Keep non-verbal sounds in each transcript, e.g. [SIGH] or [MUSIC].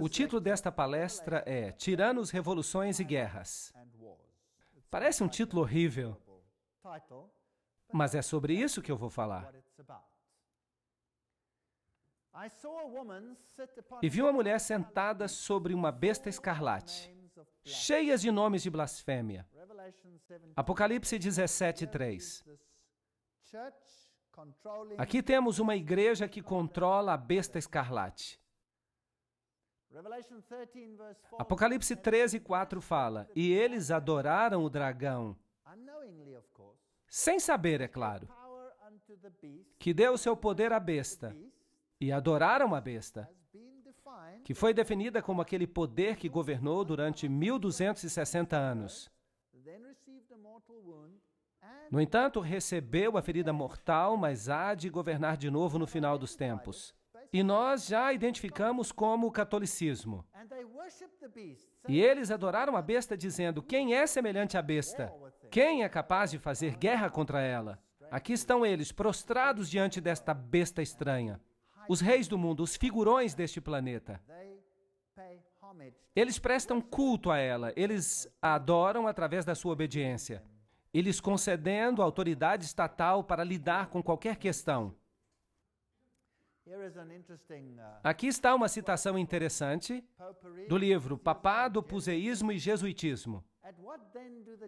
O título desta palestra é Tiranos, Revoluções e Guerras. Parece um título horrível, mas é sobre isso que eu vou falar. E vi uma mulher sentada sobre uma besta escarlate, cheias de nomes de blasfêmia. Apocalipse 17, 3. Aqui temos uma igreja que controla a besta escarlate. Apocalipse 13, 4 fala: E eles adoraram o dragão, sem saber, é claro, que deu seu poder à besta, e adoraram a besta, que foi definida como aquele poder que governou durante 1260 anos. No entanto, recebeu a ferida mortal, mas há de governar de novo no final dos tempos e nós já identificamos como o catolicismo. E eles adoraram a besta dizendo: quem é semelhante à besta? Quem é capaz de fazer guerra contra ela? Aqui estão eles, prostrados diante desta besta estranha. Os reis do mundo, os figurões deste planeta. Eles prestam culto a ela, eles a adoram através da sua obediência, Eles lhes concedendo autoridade estatal para lidar com qualquer questão. Uh, Aqui está uma citação interessante do livro Papado, Puseísmo e Jesuitismo.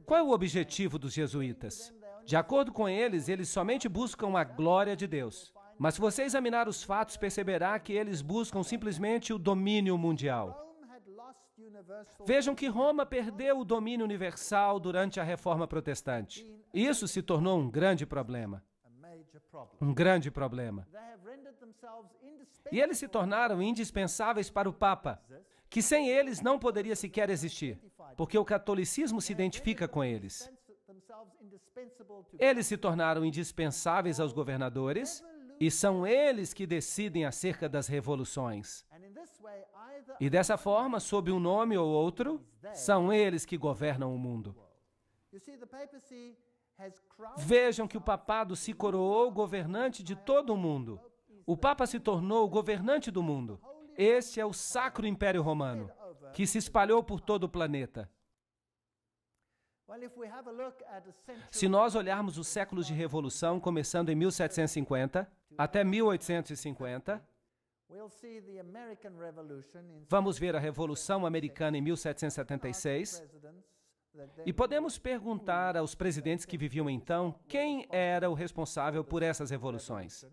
Qual é o objetivo dos jesuítas? De acordo com eles, eles somente buscam a glória de Deus. Mas se você examinar os fatos, perceberá que eles buscam simplesmente o domínio mundial. Vejam que Roma perdeu o domínio universal durante a Reforma Protestante. Isso se tornou um grande problema. Um grande problema. E eles se tornaram indispensáveis para o Papa, que sem eles não poderia sequer existir, porque o catolicismo se identifica com eles. Eles se tornaram indispensáveis aos governadores e são eles que decidem acerca das revoluções. E dessa forma, sob um nome ou outro, são eles que governam o mundo. Vejam que o papado se coroou governante de todo o mundo. O Papa se tornou o governante do mundo. Este é o Sacro Império Romano, que se espalhou por todo o planeta. Se nós olharmos os séculos de revolução, começando em 1750 até 1850, vamos ver a Revolução Americana em 1776, e podemos perguntar aos presidentes que viviam então quem era o responsável por essas revoluções.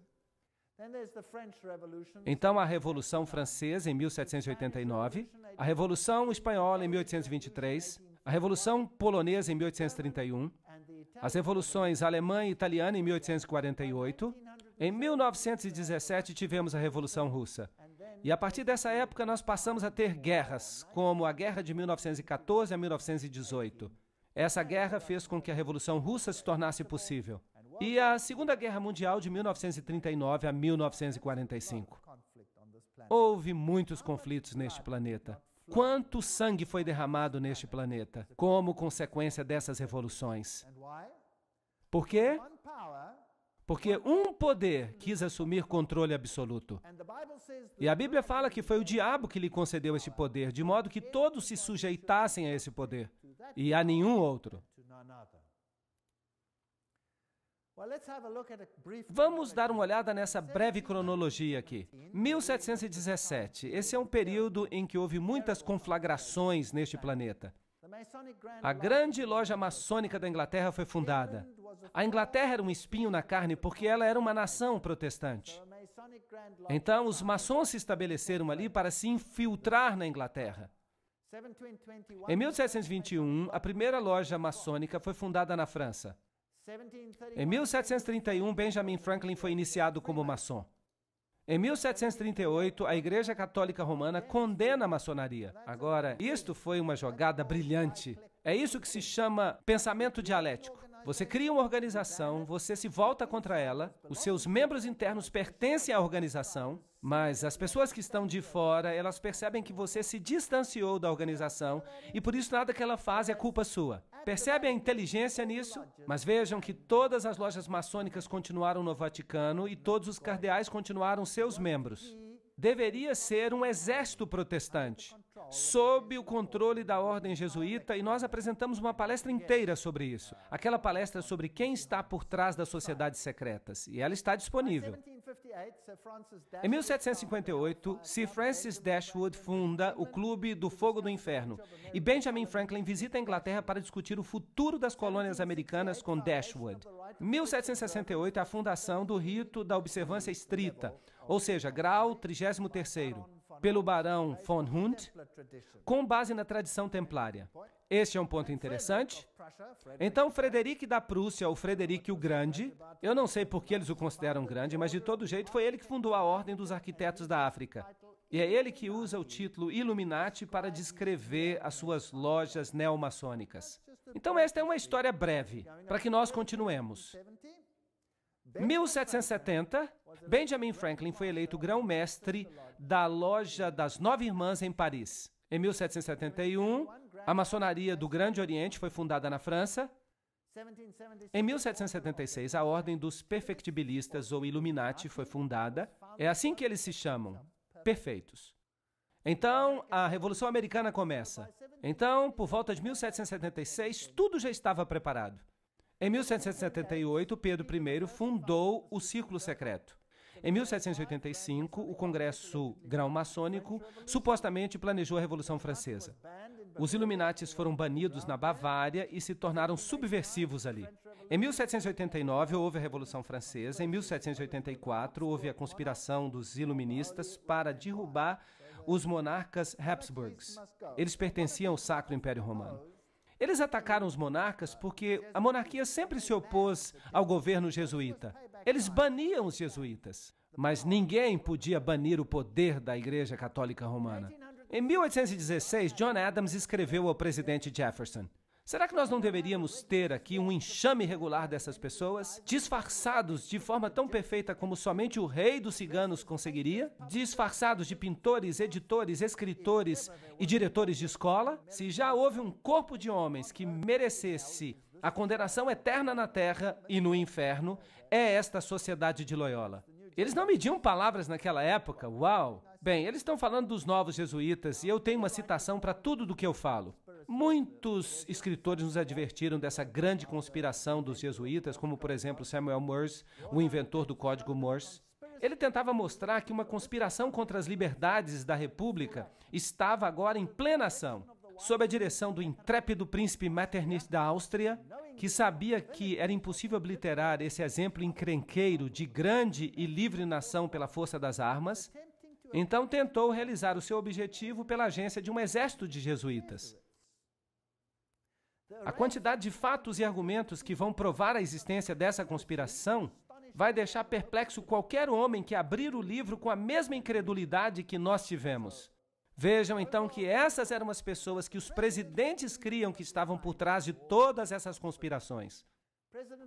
Então, a Revolução Francesa em 1789, a Revolução Espanhola em 1823, a Revolução Polonesa em 1831, as revoluções alemã e italiana em 1848. Em 1917 tivemos a Revolução Russa. E a partir dessa época nós passamos a ter guerras, como a Guerra de 1914 a 1918. Essa guerra fez com que a Revolução Russa se tornasse possível. E a Segunda Guerra Mundial de 1939 a 1945. Houve muitos conflitos neste planeta. Quanto sangue foi derramado neste planeta como consequência dessas revoluções? Por quê? Porque um poder quis assumir controle absoluto. E a Bíblia fala que foi o diabo que lhe concedeu esse poder, de modo que todos se sujeitassem a esse poder e a nenhum outro. Vamos dar uma olhada nessa breve cronologia aqui. 1717, esse é um período em que houve muitas conflagrações neste planeta. A grande loja maçônica da Inglaterra foi fundada. A Inglaterra era um espinho na carne porque ela era uma nação protestante. Então, os maçons se estabeleceram ali para se infiltrar na Inglaterra. Em 1721, a primeira loja maçônica foi fundada na França. Em 1731, Benjamin Franklin foi iniciado como maçom. Em 1738, a Igreja Católica Romana condena a maçonaria. Agora, isto foi uma jogada brilhante. É isso que se chama pensamento dialético. Você cria uma organização, você se volta contra ela, os seus membros internos pertencem à organização, mas as pessoas que estão de fora, elas percebem que você se distanciou da organização e por isso nada que ela faz é culpa sua. Percebe a inteligência nisso? Mas vejam que todas as lojas maçônicas continuaram no Vaticano e todos os cardeais continuaram seus membros. Deveria ser um exército protestante sob o controle da ordem jesuíta e nós apresentamos uma palestra inteira sobre isso. Aquela palestra sobre quem está por trás das sociedades secretas e ela está disponível. Em 1758, Sir Francis Dashwood funda o Clube do Fogo do Inferno e Benjamin Franklin visita a Inglaterra para discutir o futuro das colônias americanas com Dashwood. 1768, é a fundação do rito da observância estrita, ou seja, grau 33 pelo barão von Hund, com base na tradição templária. Este é um ponto interessante. Então, Frederico da Prússia, ou Frederico o Grande, eu não sei por que eles o consideram grande, mas de todo jeito foi ele que fundou a Ordem dos Arquitetos da África. E é ele que usa o título Illuminati para descrever as suas lojas neomaçônicas. Então, esta é uma história breve, para que nós continuemos. 1770, Benjamin Franklin foi eleito grão-mestre da Loja das Nove Irmãs em Paris. Em 1771, a maçonaria do Grande Oriente foi fundada na França. Em 1776, a Ordem dos Perfectibilistas ou Illuminati foi fundada. É assim que eles se chamam, perfeitos. Então, a Revolução Americana começa. Então, por volta de 1776, tudo já estava preparado. Em 1778, Pedro I fundou o Círculo Secreto. Em 1785, o Congresso Grão-Maçônico supostamente planejou a Revolução Francesa. Os Illuminatis foram banidos na Bavária e se tornaram subversivos ali. Em 1789, houve a Revolução Francesa. Em 1784, houve a conspiração dos Iluministas para derrubar os monarcas Habsburgs. Eles pertenciam ao Sacro Império Romano. Eles atacaram os monarcas porque a monarquia sempre se opôs ao governo jesuíta. Eles baniam os jesuítas, mas ninguém podia banir o poder da Igreja Católica Romana. Em 1816, John Adams escreveu ao presidente Jefferson: Será que nós não deveríamos ter aqui um enxame regular dessas pessoas, disfarçados de forma tão perfeita como somente o rei dos ciganos conseguiria? Disfarçados de pintores, editores, escritores e diretores de escola? Se já houve um corpo de homens que merecesse a condenação eterna na terra e no inferno, é esta sociedade de Loyola. Eles não mediam palavras naquela época, uau! Bem, eles estão falando dos novos jesuítas e eu tenho uma citação para tudo do que eu falo. Muitos escritores nos advertiram dessa grande conspiração dos jesuítas, como por exemplo Samuel Morse, o inventor do código Morse. Ele tentava mostrar que uma conspiração contra as liberdades da República estava agora em plena ação, sob a direção do intrépido príncipe Metternich da Áustria, que sabia que era impossível obliterar esse exemplo encrenqueiro de grande e livre nação pela força das armas, então tentou realizar o seu objetivo pela agência de um exército de jesuítas. A quantidade de fatos e argumentos que vão provar a existência dessa conspiração vai deixar perplexo qualquer homem que abrir o livro com a mesma incredulidade que nós tivemos. Vejam então que essas eram as pessoas que os presidentes criam que estavam por trás de todas essas conspirações.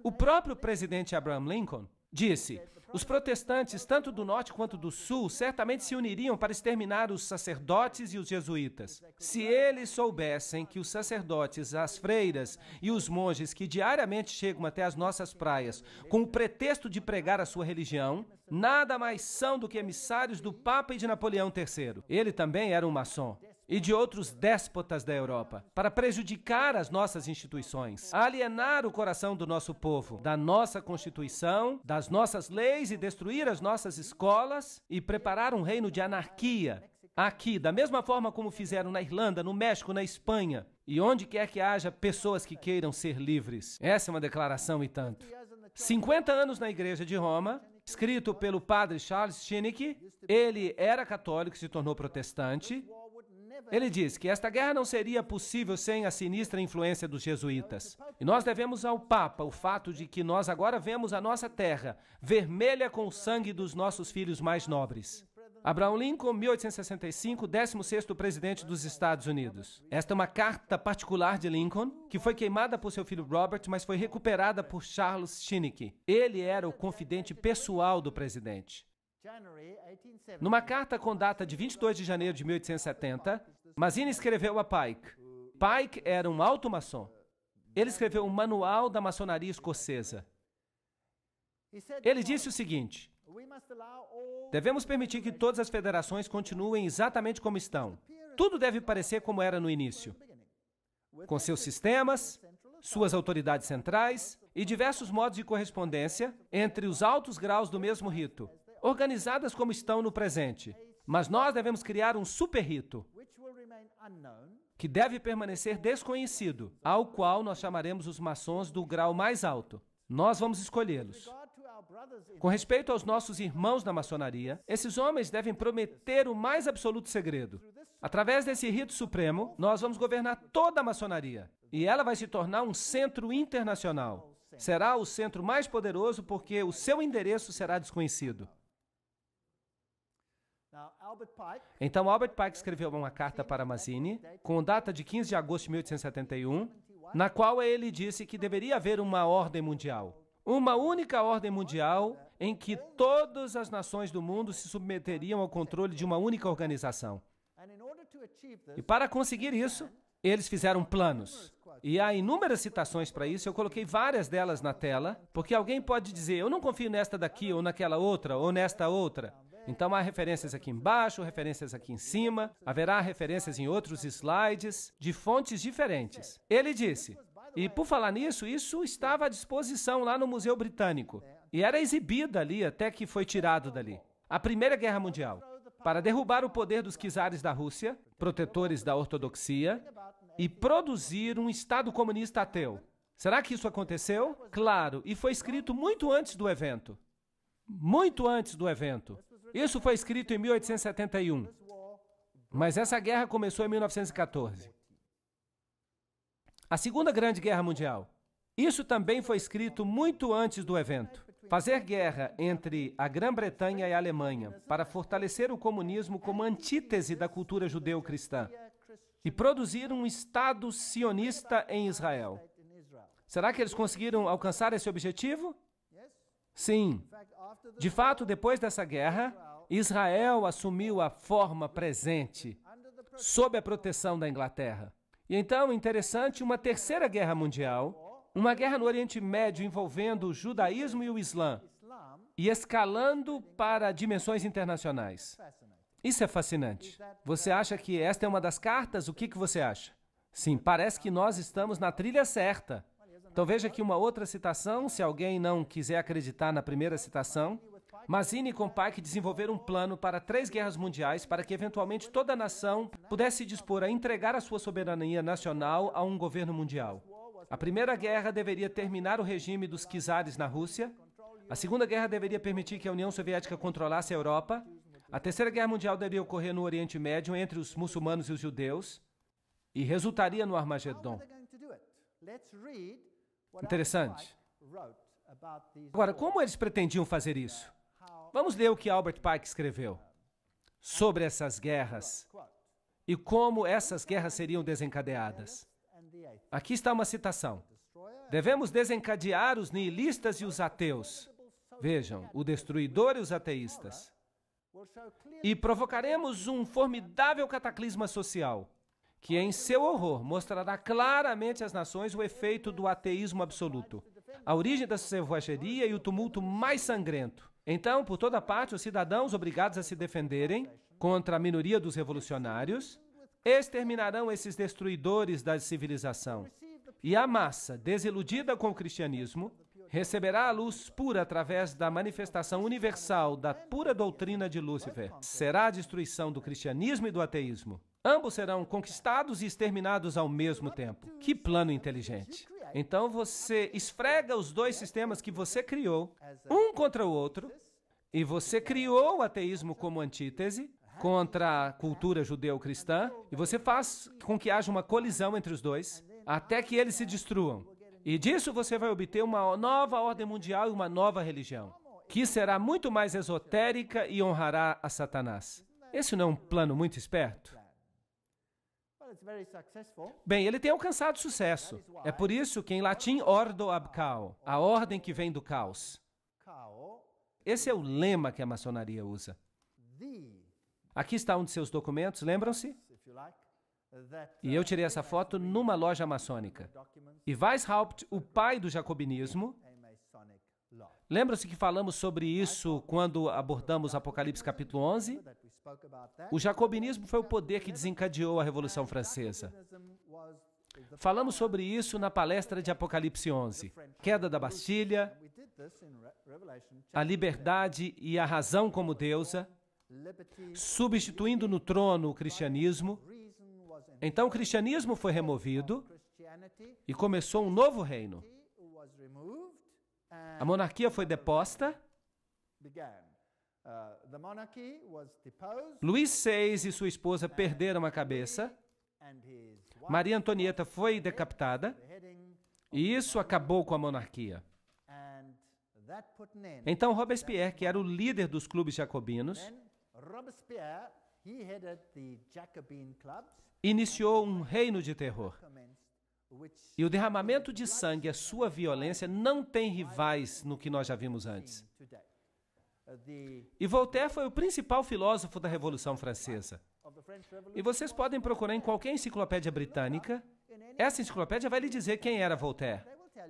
O próprio presidente Abraham Lincoln Disse: Os protestantes, tanto do norte quanto do sul, certamente se uniriam para exterminar os sacerdotes e os jesuítas. Se eles soubessem que os sacerdotes, as freiras e os monges que diariamente chegam até as nossas praias com o pretexto de pregar a sua religião, nada mais são do que emissários do Papa e de Napoleão III. Ele também era um maçom e de outros déspotas da Europa, para prejudicar as nossas instituições, alienar o coração do nosso povo, da nossa Constituição, das nossas leis e destruir as nossas escolas e preparar um reino de anarquia aqui, da mesma forma como fizeram na Irlanda, no México, na Espanha e onde quer que haja pessoas que queiram ser livres. Essa é uma declaração e tanto. 50 anos na Igreja de Roma, escrito pelo padre Charles Shinnick, ele era católico, se tornou protestante, ele diz que esta guerra não seria possível sem a sinistra influência dos jesuítas. E nós devemos ao Papa o fato de que nós agora vemos a nossa terra vermelha com o sangue dos nossos filhos mais nobres. Abraham Lincoln, 1865, 16º presidente dos Estados Unidos. Esta é uma carta particular de Lincoln, que foi queimada por seu filho Robert, mas foi recuperada por Charles Schinney. Ele era o confidente pessoal do presidente. Numa carta com data de 22 de janeiro de 1870, Mazini escreveu a Pike. Pike era um alto maçom. Ele escreveu um manual da maçonaria escocesa. Ele disse o seguinte: Devemos permitir que todas as federações continuem exatamente como estão. Tudo deve parecer como era no início, com seus sistemas, suas autoridades centrais e diversos modos de correspondência entre os altos graus do mesmo rito, organizadas como estão no presente. Mas nós devemos criar um super rito que deve permanecer desconhecido, ao qual nós chamaremos os maçons do grau mais alto. Nós vamos escolhê-los. Com respeito aos nossos irmãos na maçonaria, esses homens devem prometer o mais absoluto segredo. Através desse rito supremo, nós vamos governar toda a maçonaria e ela vai se tornar um centro internacional. Será o centro mais poderoso porque o seu endereço será desconhecido. Então, Albert Pike escreveu uma carta para Mazzini, com data de 15 de agosto de 1871, na qual ele disse que deveria haver uma ordem mundial. Uma única ordem mundial em que todas as nações do mundo se submeteriam ao controle de uma única organização. E para conseguir isso, eles fizeram planos. E há inúmeras citações para isso, eu coloquei várias delas na tela, porque alguém pode dizer: eu não confio nesta daqui, ou naquela outra, ou nesta outra. Então há referências aqui embaixo, referências aqui em cima, haverá referências em outros slides, de fontes diferentes. Ele disse, e por falar nisso, isso estava à disposição lá no Museu Britânico e era exibido ali até que foi tirado dali. A Primeira Guerra Mundial. Para derrubar o poder dos czares da Rússia, protetores da ortodoxia, e produzir um Estado comunista ateu. Será que isso aconteceu? Claro, e foi escrito muito antes do evento. Muito antes do evento. Isso foi escrito em 1871, mas essa guerra começou em 1914. A Segunda Grande Guerra Mundial. Isso também foi escrito muito antes do evento. Fazer guerra entre a Grã-Bretanha e a Alemanha para fortalecer o comunismo como antítese da cultura judeu-cristã e produzir um Estado sionista em Israel. Será que eles conseguiram alcançar esse objetivo? Sim. De fato, depois dessa guerra, Israel assumiu a forma presente, sob a proteção da Inglaterra. E então, interessante, uma terceira guerra mundial, uma guerra no Oriente Médio envolvendo o judaísmo e o Islã, e escalando para dimensões internacionais. Isso é fascinante. Você acha que esta é uma das cartas? O que, que você acha? Sim, parece que nós estamos na trilha certa. Então veja aqui uma outra citação, se alguém não quiser acreditar na primeira citação. Mazzini e Compaq desenvolveram um plano para três guerras mundiais para que eventualmente toda a nação pudesse se dispor a entregar a sua soberania nacional a um governo mundial. A primeira guerra deveria terminar o regime dos czares na Rússia. A segunda guerra deveria permitir que a União Soviética controlasse a Europa. A terceira guerra mundial deveria ocorrer no Oriente Médio entre os muçulmanos e os judeus e resultaria no Armagedon. Interessante. Agora, como eles pretendiam fazer isso? Vamos ler o que Albert Pike escreveu sobre essas guerras e como essas guerras seriam desencadeadas. Aqui está uma citação. Devemos desencadear os nihilistas e os ateus. Vejam, o destruidor e os ateístas. E provocaremos um formidável cataclisma social que em seu horror mostrará claramente às nações o efeito do ateísmo absoluto, a origem da selvageria e o tumulto mais sangrento. Então, por toda parte, os cidadãos obrigados a se defenderem contra a minoria dos revolucionários exterminarão esses destruidores da civilização. E a massa, desiludida com o cristianismo, receberá a luz pura através da manifestação universal da pura doutrina de Lúcifer. Será a destruição do cristianismo e do ateísmo. Ambos serão conquistados e exterminados ao mesmo tempo. Que plano inteligente! Então você esfrega os dois sistemas que você criou, um contra o outro, e você criou o ateísmo como antítese contra a cultura judeu-cristã, e você faz com que haja uma colisão entre os dois, até que eles se destruam. E disso você vai obter uma nova ordem mundial e uma nova religião, que será muito mais esotérica e honrará a Satanás. Esse não é um plano muito esperto? Bem, ele tem alcançado sucesso. É por isso que em latim ordo ab cao, a ordem que vem do caos. Esse é o lema que a maçonaria usa. Aqui está um de seus documentos, lembram-se? E eu tirei essa uh, foto numa loja maçônica. E Weishaupt, o pai do jacobinismo, lembram se que falamos sobre isso quando abordamos Apocalipse capítulo 11? O jacobinismo foi o poder que desencadeou a Revolução Francesa. Falamos sobre isso na palestra de Apocalipse 11. Queda da Bastilha, a liberdade e a razão como deusa, substituindo no trono o cristianismo. Então o cristianismo foi removido e começou um novo reino. A monarquia foi deposta Uh, Luís VI e sua esposa perderam a cabeça. Maria Antonieta foi decapitada. E isso acabou com a monarquia. Então Robespierre, que era o líder dos clubes jacobinos, iniciou um reino de terror. E o derramamento de sangue, a sua violência, não tem rivais no que nós já vimos antes. E Voltaire foi o principal filósofo da Revolução Francesa. E vocês podem procurar em qualquer enciclopédia britânica. Essa enciclopédia vai lhe dizer quem era Voltaire.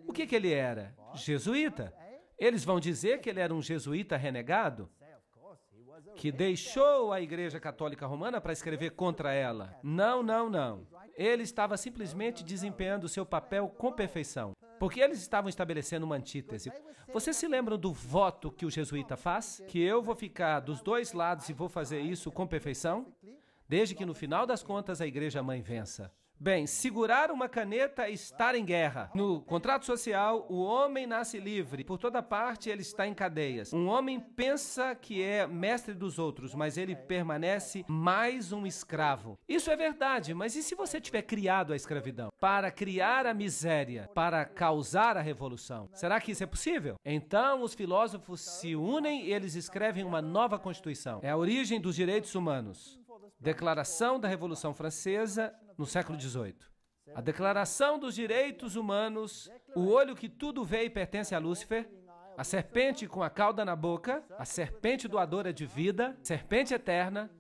O que, que ele era? Jesuíta. Eles vão dizer que ele era um jesuíta renegado que deixou a Igreja Católica Romana para escrever contra ela. Não, não, não. Ele estava simplesmente desempenhando seu papel com perfeição. Porque eles estavam estabelecendo uma antítese. Vocês se lembram do voto que o jesuíta faz? Que eu vou ficar dos dois lados e vou fazer isso com perfeição? Desde que no final das contas a igreja mãe vença. Bem, segurar uma caneta é estar em guerra. No contrato social, o homem nasce livre. Por toda parte, ele está em cadeias. Um homem pensa que é mestre dos outros, mas ele permanece mais um escravo. Isso é verdade, mas e se você tiver criado a escravidão? Para criar a miséria, para causar a revolução? Será que isso é possível? Então, os filósofos se unem e eles escrevem uma nova Constituição. É a origem dos direitos humanos. Declaração da Revolução Francesa, no século XVIII. A Declaração dos Direitos Humanos, o olho que tudo vê e pertence a Lúcifer, a serpente com a cauda na boca, a serpente doadora de vida, serpente eterna,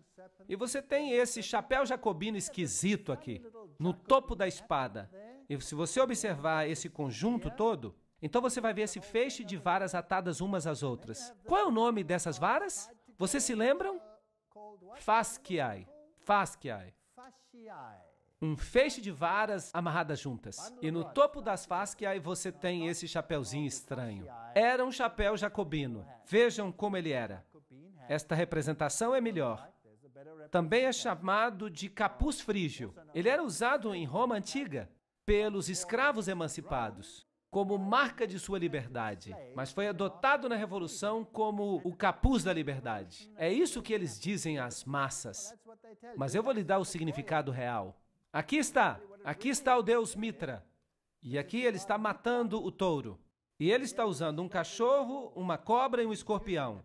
e você tem esse chapéu jacobino esquisito aqui, no topo da espada. E se você observar esse conjunto todo, então você vai ver esse feixe de varas atadas umas às outras. Qual é o nome dessas varas? Vocês se lembram? Fasciai. Fasciai um feixe de varas amarradas juntas. E no topo das aí você tem esse chapéuzinho estranho. Era um chapéu jacobino. Vejam como ele era. Esta representação é melhor. Também é chamado de capuz frígio. Ele era usado em Roma antiga pelos escravos emancipados como marca de sua liberdade, mas foi adotado na Revolução como o capuz da liberdade. É isso que eles dizem às massas. Mas eu vou lhe dar o significado real. Aqui está, aqui está o deus Mitra. E aqui ele está matando o touro. E ele está usando um cachorro, uma cobra e um escorpião.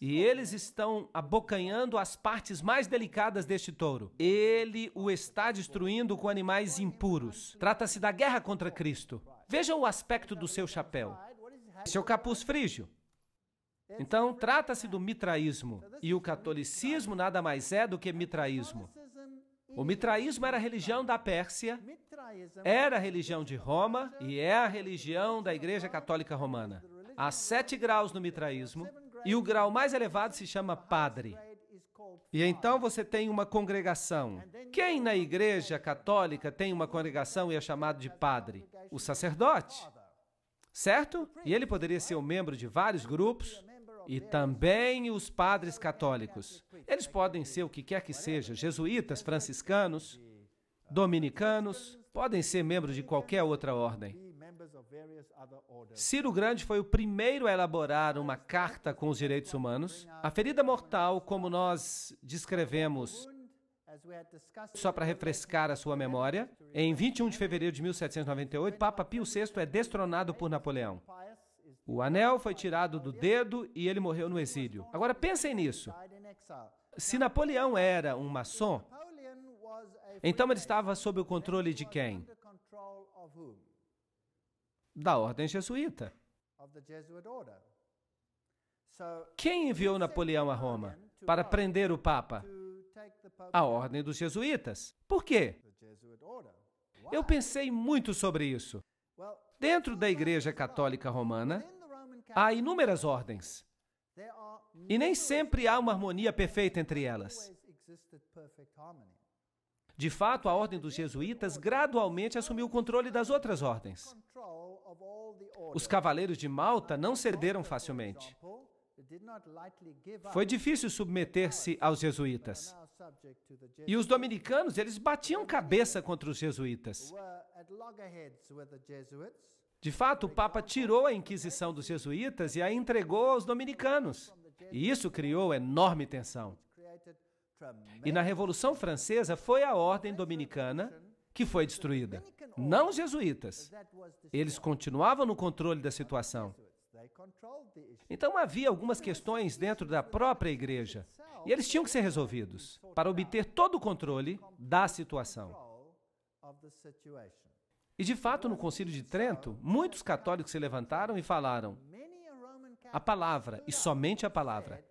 E eles estão abocanhando as partes mais delicadas deste touro. Ele o está destruindo com animais impuros. Trata-se da guerra contra Cristo. Vejam o aspecto do seu chapéu. Seu capuz frígio. Então, trata-se do mitraísmo. E o catolicismo nada mais é do que mitraísmo. O mitraísmo era a religião da Pérsia, era a religião de Roma e é a religião da Igreja Católica Romana. Há sete graus no mitraísmo e o grau mais elevado se chama padre. E então você tem uma congregação. Quem na Igreja Católica tem uma congregação e é chamado de padre? O sacerdote. Certo? E ele poderia ser um membro de vários grupos, e também os padres católicos. Eles podem ser o que quer que seja, jesuítas, franciscanos, dominicanos, podem ser membros de qualquer outra ordem. Ciro Grande foi o primeiro a elaborar uma carta com os direitos humanos. A ferida mortal, como nós descrevemos, só para refrescar a sua memória, em 21 de fevereiro de 1798, Papa Pio VI é destronado por Napoleão. O anel foi tirado do dedo e ele morreu no exílio. Agora pensem nisso. Se Napoleão era um maçom, então ele estava sob o controle de quem? Da ordem jesuíta. Quem enviou Napoleão a Roma para prender o Papa? A ordem dos jesuítas. Por quê? Eu pensei muito sobre isso. Dentro da Igreja Católica Romana, Há inúmeras ordens. E nem sempre há uma harmonia perfeita entre elas. De fato, a ordem dos jesuítas gradualmente assumiu o controle das outras ordens. Os cavaleiros de Malta não cederam facilmente. Foi difícil submeter-se aos jesuítas. E os dominicanos, eles batiam cabeça contra os jesuítas. De fato, o Papa tirou a Inquisição dos jesuítas e a entregou aos dominicanos. E isso criou enorme tensão. E na Revolução Francesa foi a ordem dominicana que foi destruída, não os jesuítas. Eles continuavam no controle da situação. Então havia algumas questões dentro da própria igreja e eles tinham que ser resolvidos para obter todo o controle da situação. E de fato, no Concílio de Trento, muitos católicos se levantaram e falaram a palavra e somente a palavra.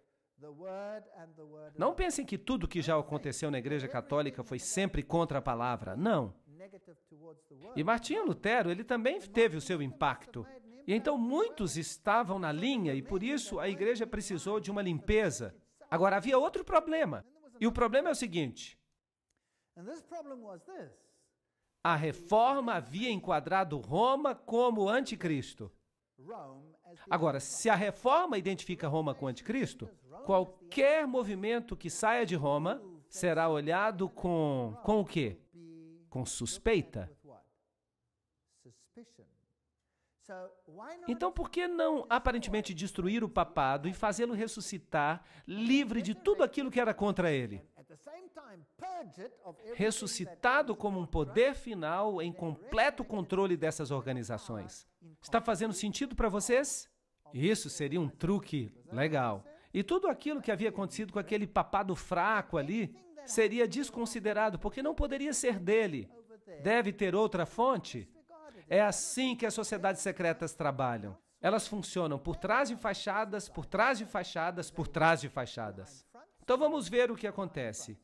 Não pensem que tudo que já aconteceu na Igreja Católica foi sempre contra a palavra. Não. E Martinho Lutero, ele também teve o seu impacto. E então muitos estavam na linha e por isso a igreja precisou de uma limpeza. Agora havia outro problema. E o problema é o seguinte: a reforma havia enquadrado Roma como anticristo. Agora, se a reforma identifica Roma com anticristo, qualquer movimento que saia de Roma será olhado com com o quê? Com suspeita. Então, por que não aparentemente destruir o papado e fazê-lo ressuscitar livre de tudo aquilo que era contra ele? ressuscitado como um poder final em completo controle dessas organizações. Está fazendo sentido para vocês? Isso seria um truque legal. E tudo aquilo que havia acontecido com aquele papado fraco ali seria desconsiderado, porque não poderia ser dele. Deve ter outra fonte. É assim que as sociedades secretas trabalham. Elas funcionam por trás de fachadas, por trás de fachadas, por trás de fachadas. Então vamos ver o que acontece.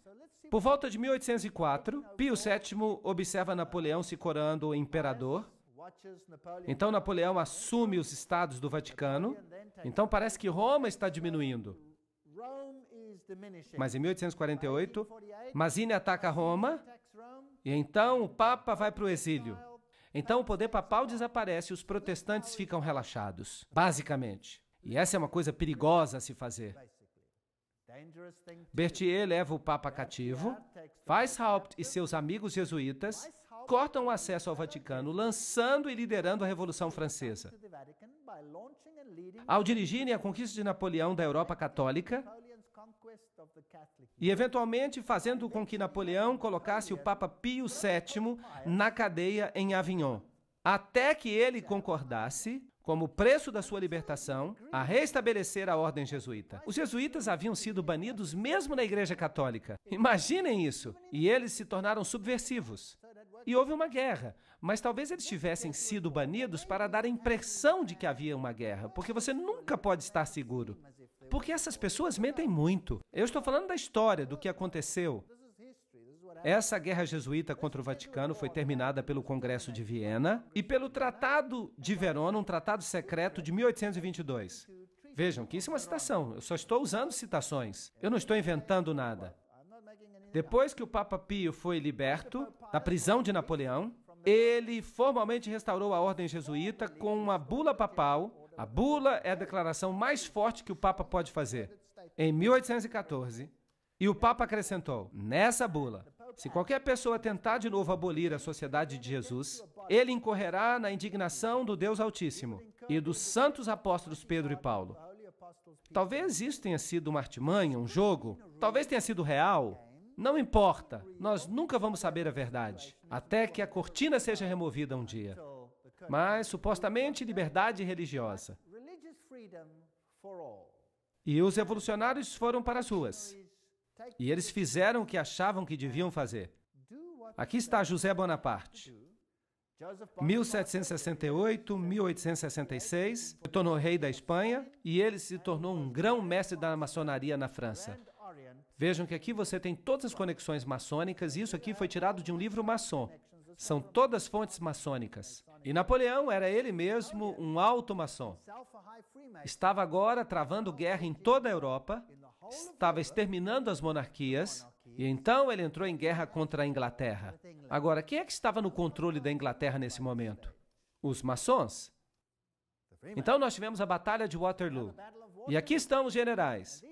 Por volta de 1804, Pio VII observa Napoleão se corando imperador. Então Napoleão assume os estados do Vaticano. Então parece que Roma está diminuindo. Mas em 1848, Mazzini ataca Roma e então o Papa vai para o exílio. Então o poder papal desaparece e os protestantes ficam relaxados, basicamente. E essa é uma coisa perigosa a se fazer. Berthier leva o Papa cativo, Weishaupt e seus amigos jesuítas cortam o acesso ao Vaticano, lançando e liderando a Revolução Francesa. Ao dirigirem a conquista de Napoleão da Europa Católica, e eventualmente fazendo com que Napoleão colocasse o Papa Pio VII na cadeia em Avignon, até que ele concordasse como preço da sua libertação, a restabelecer a ordem jesuíta. Os jesuítas haviam sido banidos mesmo na Igreja Católica. Imaginem isso! E eles se tornaram subversivos. E houve uma guerra, mas talvez eles tivessem sido banidos para dar a impressão de que havia uma guerra, porque você nunca pode estar seguro. Porque essas pessoas mentem muito. Eu estou falando da história, do que aconteceu. Essa guerra jesuíta contra o Vaticano foi terminada pelo Congresso de Viena e pelo Tratado de Verona, um tratado secreto de 1822. Vejam que isso é uma citação, eu só estou usando citações, eu não estou inventando nada. Depois que o Papa Pio foi liberto da prisão de Napoleão, ele formalmente restaurou a ordem jesuíta com uma bula papal. A bula é a declaração mais forte que o Papa pode fazer. Em 1814, e o Papa acrescentou nessa bula: se qualquer pessoa tentar de novo abolir a sociedade de Jesus, ele incorrerá na indignação do Deus Altíssimo e dos santos apóstolos Pedro e Paulo. Talvez isso tenha sido uma artimanha, um jogo, talvez tenha sido real, não importa, nós nunca vamos saber a verdade, até que a cortina seja removida um dia. Mas supostamente liberdade religiosa. E os revolucionários foram para as ruas. E eles fizeram o que achavam que deviam fazer. Aqui está José Bonaparte. 1768, 1866, se tornou rei da Espanha e ele se tornou um grão-mestre da maçonaria na França. Vejam que aqui você tem todas as conexões maçônicas, e isso aqui foi tirado de um livro maçom. São todas fontes maçônicas. E Napoleão era ele mesmo um alto maçom. Estava agora travando guerra em toda a Europa, estava exterminando as monarquias, e então ele entrou em guerra contra a Inglaterra. Agora, quem é que estava no controle da Inglaterra nesse momento? Os maçons. Então nós tivemos a Batalha de Waterloo. E aqui estão os generais.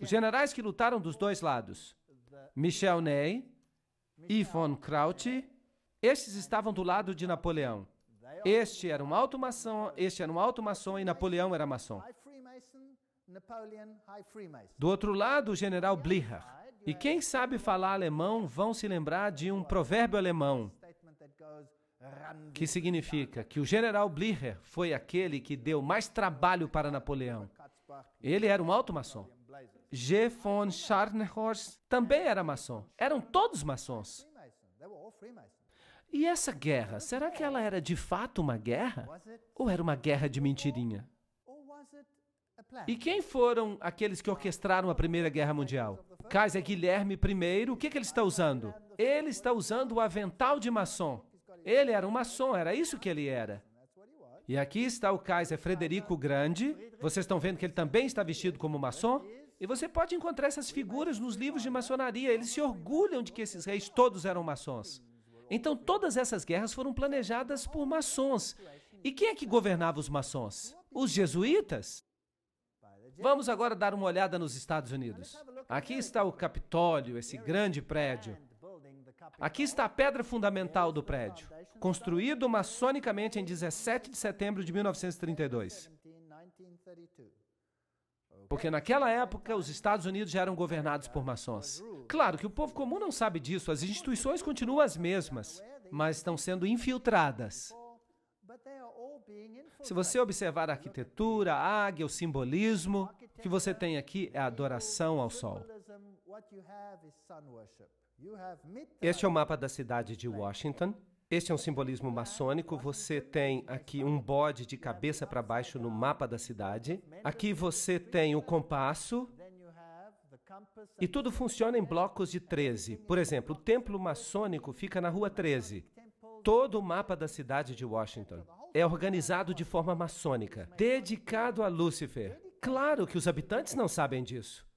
Os generais que lutaram dos dois lados. Michel Ney e von Kraut, estes estavam do lado de Napoleão. Este era um alto maçom, este era um alto maçom e Napoleão era maçom. Do outro lado, o general Blücher. E quem sabe falar alemão vão se lembrar de um provérbio alemão que significa que o general Blücher foi aquele que deu mais trabalho para Napoleão. Ele era um alto maçom. G. von Scharnhorst também era maçom. Eram todos maçons. E essa guerra, será que ela era de fato uma guerra? Ou era uma guerra de mentirinha? E quem foram aqueles que orquestraram a Primeira Guerra Mundial? Kaiser Guilherme I, o que, que ele está usando? Ele está usando o avental de maçom. Ele era um maçom, era isso que ele era. E aqui está o Kaiser Frederico Grande. Vocês estão vendo que ele também está vestido como maçom? E você pode encontrar essas figuras nos livros de maçonaria. Eles se orgulham de que esses reis todos eram maçons. Então todas essas guerras foram planejadas por maçons. E quem é que governava os maçons? Os jesuítas? Vamos agora dar uma olhada nos Estados Unidos. Aqui está o Capitólio, esse grande prédio. Aqui está a pedra fundamental do prédio, construído maçonicamente em 17 de setembro de 1932. Porque naquela época os Estados Unidos já eram governados por maçons. Claro que o povo comum não sabe disso, as instituições continuam as mesmas, mas estão sendo infiltradas. Se você observar a arquitetura, a águia, o simbolismo, o que você tem aqui é a adoração ao sol. Este é o mapa da cidade de Washington. Este é um simbolismo maçônico. Você tem aqui um bode de cabeça para baixo no mapa da cidade. Aqui você tem o compasso. E tudo funciona em blocos de 13. Por exemplo, o templo maçônico fica na rua 13. Todo o mapa da cidade de Washington é organizado de forma maçônica, dedicado a Lúcifer. Claro que os habitantes não sabem disso.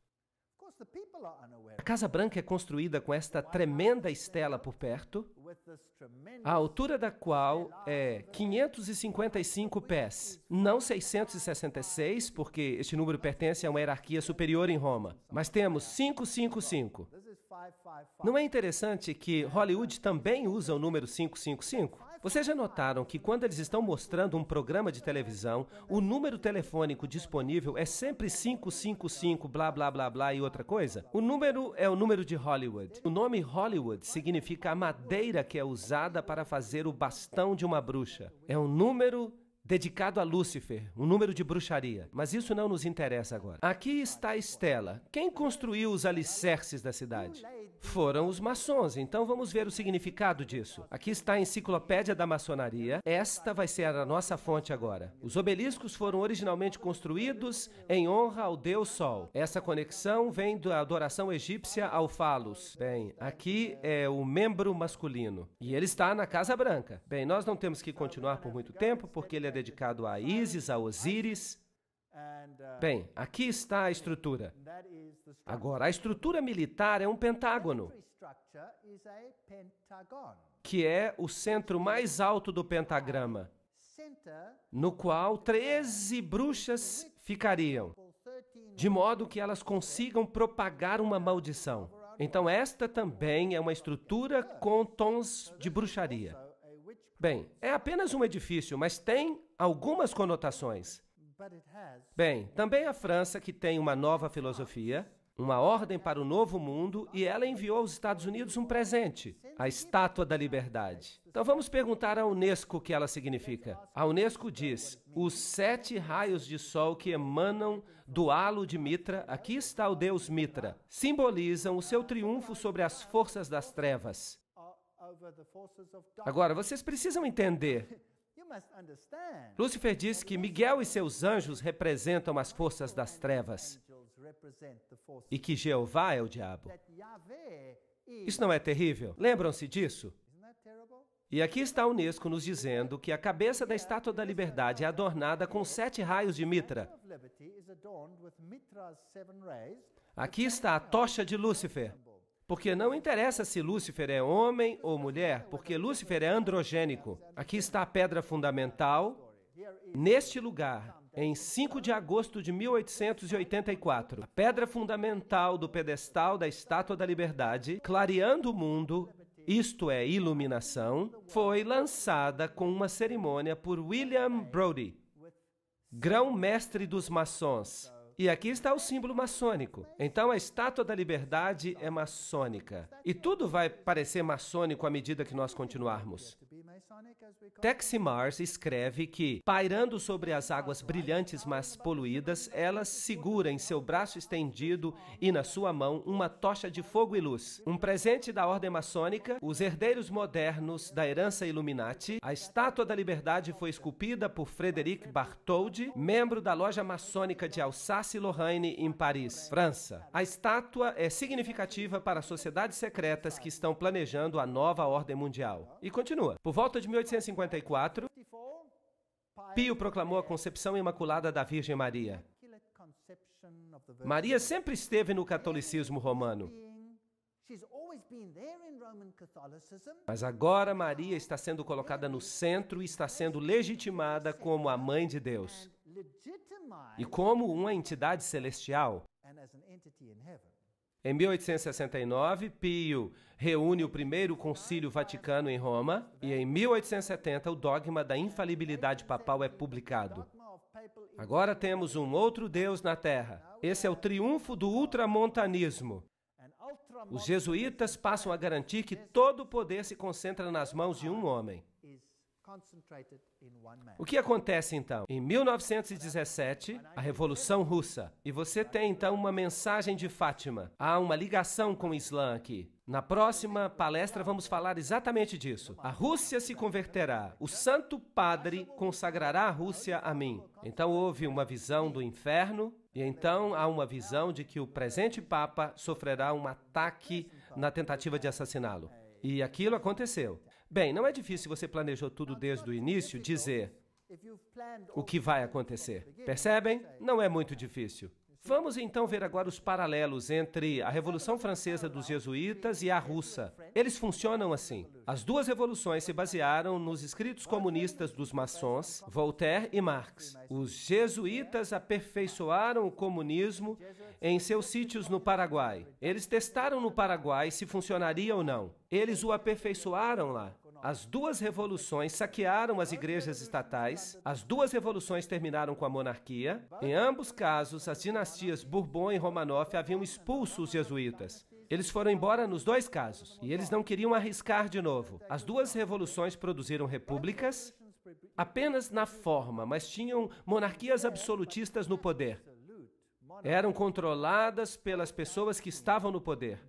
A Casa Branca é construída com esta tremenda estela por perto a altura da qual é 555 pés, não 666, porque este número pertence a uma hierarquia superior em Roma. Mas temos 555. Não é interessante que Hollywood também usa o número 555? Vocês já notaram que quando eles estão mostrando um programa de televisão, o número telefônico disponível é sempre 555 blá blá blá blá e outra coisa? O número é o número de Hollywood. O nome Hollywood significa a madeira que é usada para fazer o bastão de uma bruxa. É um número dedicado a Lúcifer, um número de bruxaria. Mas isso não nos interessa agora. Aqui está Estela. Quem construiu os alicerces da cidade? Foram os maçons, então vamos ver o significado disso. Aqui está a enciclopédia da maçonaria. Esta vai ser a nossa fonte agora. Os obeliscos foram originalmente construídos em honra ao deus Sol. Essa conexão vem da adoração egípcia ao Falos. Bem, aqui é o membro masculino. E ele está na Casa Branca. Bem, nós não temos que continuar por muito tempo, porque ele é dedicado a Isis, a Osíris. Bem, aqui está a estrutura. Agora, a estrutura militar é um pentágono, que é o centro mais alto do pentagrama, no qual 13 bruxas ficariam, de modo que elas consigam propagar uma maldição. Então, esta também é uma estrutura com tons de bruxaria. Bem, é apenas um edifício, mas tem algumas conotações. Bem, também a França, que tem uma nova filosofia, uma ordem para o novo mundo, e ela enviou aos Estados Unidos um presente, a Estátua da Liberdade. Então vamos perguntar à Unesco o que ela significa. A Unesco diz: os sete raios de sol que emanam do halo de Mitra, aqui está o deus Mitra, simbolizam o seu triunfo sobre as forças das trevas. Agora, vocês precisam entender. [LAUGHS] Lúcifer diz que Miguel e seus anjos representam as forças das trevas e que Jeová é o diabo. Isso não é terrível? Lembram-se disso? E aqui está a Unesco nos dizendo que a cabeça da Estátua da Liberdade é adornada com sete raios de mitra. Aqui está a tocha de Lúcifer, porque não interessa se Lúcifer é homem ou mulher, porque Lúcifer é androgênico. Aqui está a pedra fundamental, neste lugar, em 5 de agosto de 1884. A pedra fundamental do pedestal da Estátua da Liberdade, clareando o mundo, isto é, iluminação, foi lançada com uma cerimônia por William Brodie, grão-mestre dos maçons, e aqui está o símbolo maçônico. Então a estátua da liberdade é maçônica. E tudo vai parecer maçônico à medida que nós continuarmos. Tex Mars escreve que, pairando sobre as águas brilhantes mas poluídas, ela segura em seu braço estendido e na sua mão uma tocha de fogo e luz. Um presente da ordem maçônica, os herdeiros modernos da herança Illuminati, a Estátua da Liberdade foi esculpida por Frederic Bartholdi, membro da loja maçônica de Alsace-Lorraine em Paris, França. A estátua é significativa para sociedades secretas que estão planejando a nova ordem mundial. E continua. Por volta de 1854, Pio proclamou a Concepção Imaculada da Virgem Maria. Maria sempre esteve no catolicismo romano. Mas agora Maria está sendo colocada no centro e está sendo legitimada como a Mãe de Deus e como uma entidade celestial. Em 1869, Pio reúne o primeiro Concílio Vaticano em Roma e em 1870 o dogma da infalibilidade papal é publicado. Agora temos um outro Deus na Terra. Esse é o triunfo do ultramontanismo. Os jesuítas passam a garantir que todo o poder se concentra nas mãos de um homem. O que acontece então? Em 1917, a Revolução Russa. E você tem então uma mensagem de Fátima. Há uma ligação com o Islã aqui. Na próxima palestra vamos falar exatamente disso. A Rússia se converterá. O Santo Padre consagrará a Rússia a mim. Então houve uma visão do inferno e então há uma visão de que o presente Papa sofrerá um ataque na tentativa de assassiná-lo. E aquilo aconteceu. Bem, não é difícil você planejou tudo desde o início dizer o que vai acontecer. Percebem? Não é muito difícil. Vamos então ver agora os paralelos entre a Revolução Francesa dos Jesuítas e a Russa. Eles funcionam assim. As duas revoluções se basearam nos escritos comunistas dos maçons, Voltaire e Marx. Os jesuítas aperfeiçoaram o comunismo em seus sítios no Paraguai. Eles testaram no Paraguai se funcionaria ou não. Eles o aperfeiçoaram lá. As duas revoluções saquearam as igrejas estatais, as duas revoluções terminaram com a monarquia. Em ambos casos, as dinastias Bourbon e Romanoff haviam expulso os jesuítas. Eles foram embora nos dois casos, e eles não queriam arriscar de novo. As duas revoluções produziram repúblicas, apenas na forma, mas tinham monarquias absolutistas no poder. Eram controladas pelas pessoas que estavam no poder.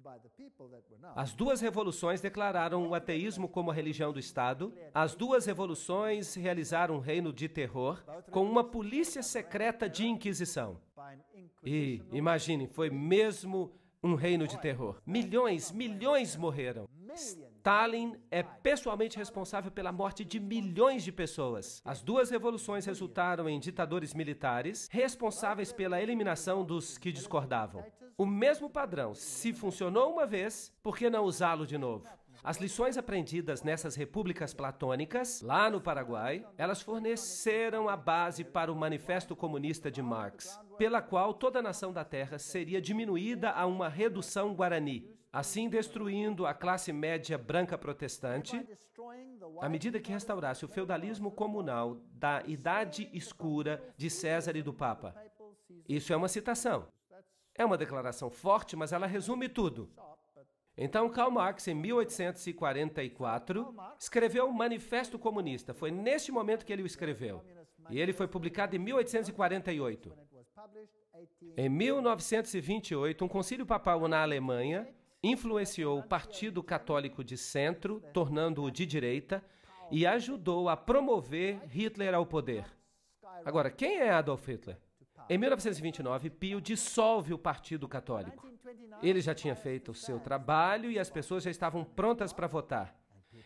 As duas revoluções declararam o ateísmo como a religião do Estado. As duas revoluções realizaram um reino de terror com uma polícia secreta de inquisição. E, imagine, foi mesmo um reino de terror. Milhões, milhões morreram. Stalin é pessoalmente responsável pela morte de milhões de pessoas. As duas revoluções resultaram em ditadores militares responsáveis pela eliminação dos que discordavam. O mesmo padrão, se funcionou uma vez, por que não usá-lo de novo? As lições aprendidas nessas repúblicas platônicas, lá no Paraguai, elas forneceram a base para o Manifesto Comunista de Marx, pela qual toda a nação da Terra seria diminuída a uma redução guarani, assim destruindo a classe média branca protestante, à medida que restaurasse o feudalismo comunal da Idade Escura de César e do Papa. Isso é uma citação. É uma declaração forte, mas ela resume tudo. Então, Karl Marx, em 1844, escreveu o Manifesto Comunista. Foi neste momento que ele o escreveu. E ele foi publicado em 1848. Em 1928, um concílio papal na Alemanha influenciou o Partido Católico de Centro, tornando-o de direita, e ajudou a promover Hitler ao poder. Agora, quem é Adolf Hitler? Em 1929, Pio dissolve o Partido Católico. Ele já tinha feito o seu trabalho e as pessoas já estavam prontas para votar.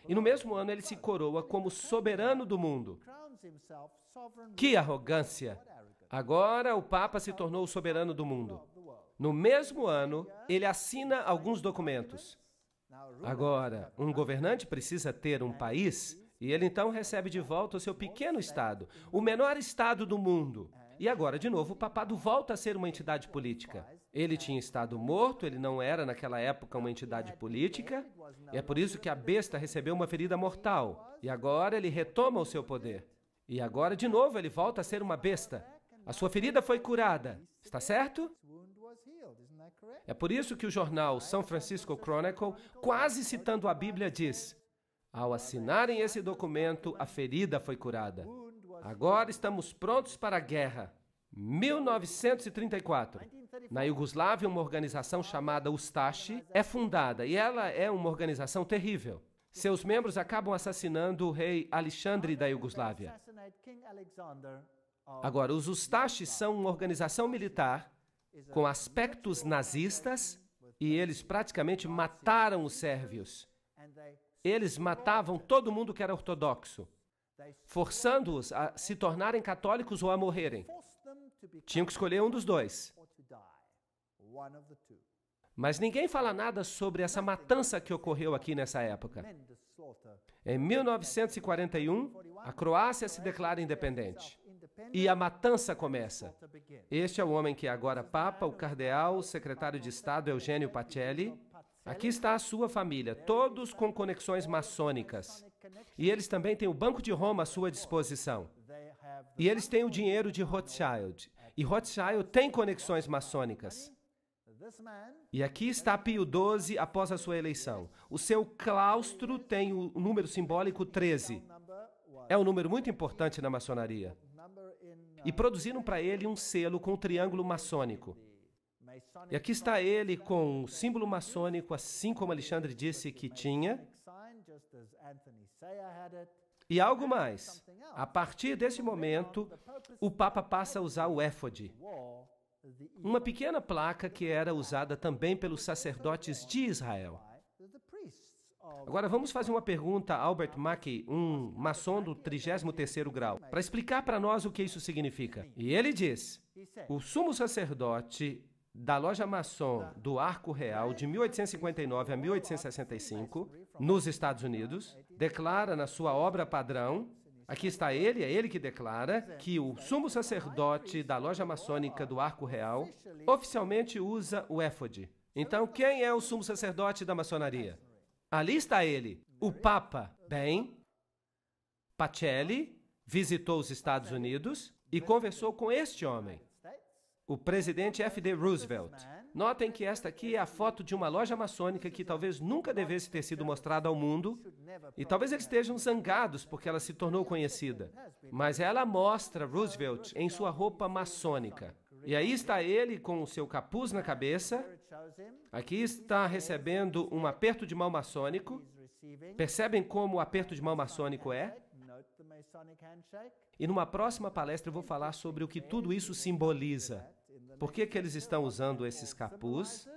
E no mesmo ano ele se coroa como soberano do mundo. Que arrogância! Agora o Papa se tornou o soberano do mundo. No mesmo ano, ele assina alguns documentos. Agora, um governante precisa ter um país e ele então recebe de volta o seu pequeno estado, o menor estado do mundo. E agora, de novo, o papado volta a ser uma entidade política. Ele tinha estado morto, ele não era naquela época uma entidade política, e é por isso que a besta recebeu uma ferida mortal. E agora ele retoma o seu poder. E agora, de novo, ele volta a ser uma besta. A sua ferida foi curada, está certo? É por isso que o jornal São Francisco Chronicle, quase citando a Bíblia, diz: Ao assinarem esse documento, a ferida foi curada. Agora estamos prontos para a guerra. 1934. Na Iugoslávia, uma organização chamada Ustashi é fundada e ela é uma organização terrível. Seus membros acabam assassinando o rei Alexandre da Iugoslávia. Agora, os Ustashi são uma organização militar com aspectos nazistas e eles praticamente mataram os sérvios. Eles matavam todo mundo que era ortodoxo, forçando-os a se tornarem católicos ou a morrerem. Tinham que escolher um dos dois. Mas ninguém fala nada sobre essa matança que ocorreu aqui nessa época. Em 1941, a Croácia se declara independente e a matança começa. Este é o homem que é agora Papa, o Cardeal, o secretário de Estado Eugênio Pacelli. Aqui está a sua família, todos com conexões maçônicas. E eles também têm o Banco de Roma à sua disposição. E eles têm o dinheiro de Rothschild. E Rothschild tem conexões maçônicas. E aqui está Pio XII após a sua eleição. O seu claustro tem o número simbólico 13. É um número muito importante na maçonaria e produziram para ele um selo com o triângulo maçônico. E aqui está ele com o símbolo maçônico, assim como Alexandre disse que tinha. E algo mais. A partir desse momento, o Papa passa a usar o éfode, uma pequena placa que era usada também pelos sacerdotes de Israel. Agora vamos fazer uma pergunta a Albert Mackey, um maçom do 33º grau, para explicar para nós o que isso significa. E ele diz, o sumo sacerdote da loja maçom do Arco Real de 1859 a 1865, nos Estados Unidos, declara na sua obra padrão Aqui está ele, é ele que declara que o sumo sacerdote da loja maçônica do Arco Real oficialmente usa o éfode. Então, quem é o sumo sacerdote da maçonaria? Ali está ele, o Papa. Bem, Pacelli visitou os Estados Unidos e conversou com este homem, o presidente F.D. Roosevelt. Notem que esta aqui é a foto de uma loja maçônica que talvez nunca devesse ter sido mostrada ao mundo, e talvez eles estejam zangados porque ela se tornou conhecida. Mas ela mostra Roosevelt em sua roupa maçônica. E aí está ele com o seu capuz na cabeça. Aqui está recebendo um aperto de mão maçônico. Percebem como o aperto de mão maçônico é? E numa próxima palestra eu vou falar sobre o que tudo isso simboliza. Por que, que eles estão usando esses capuz?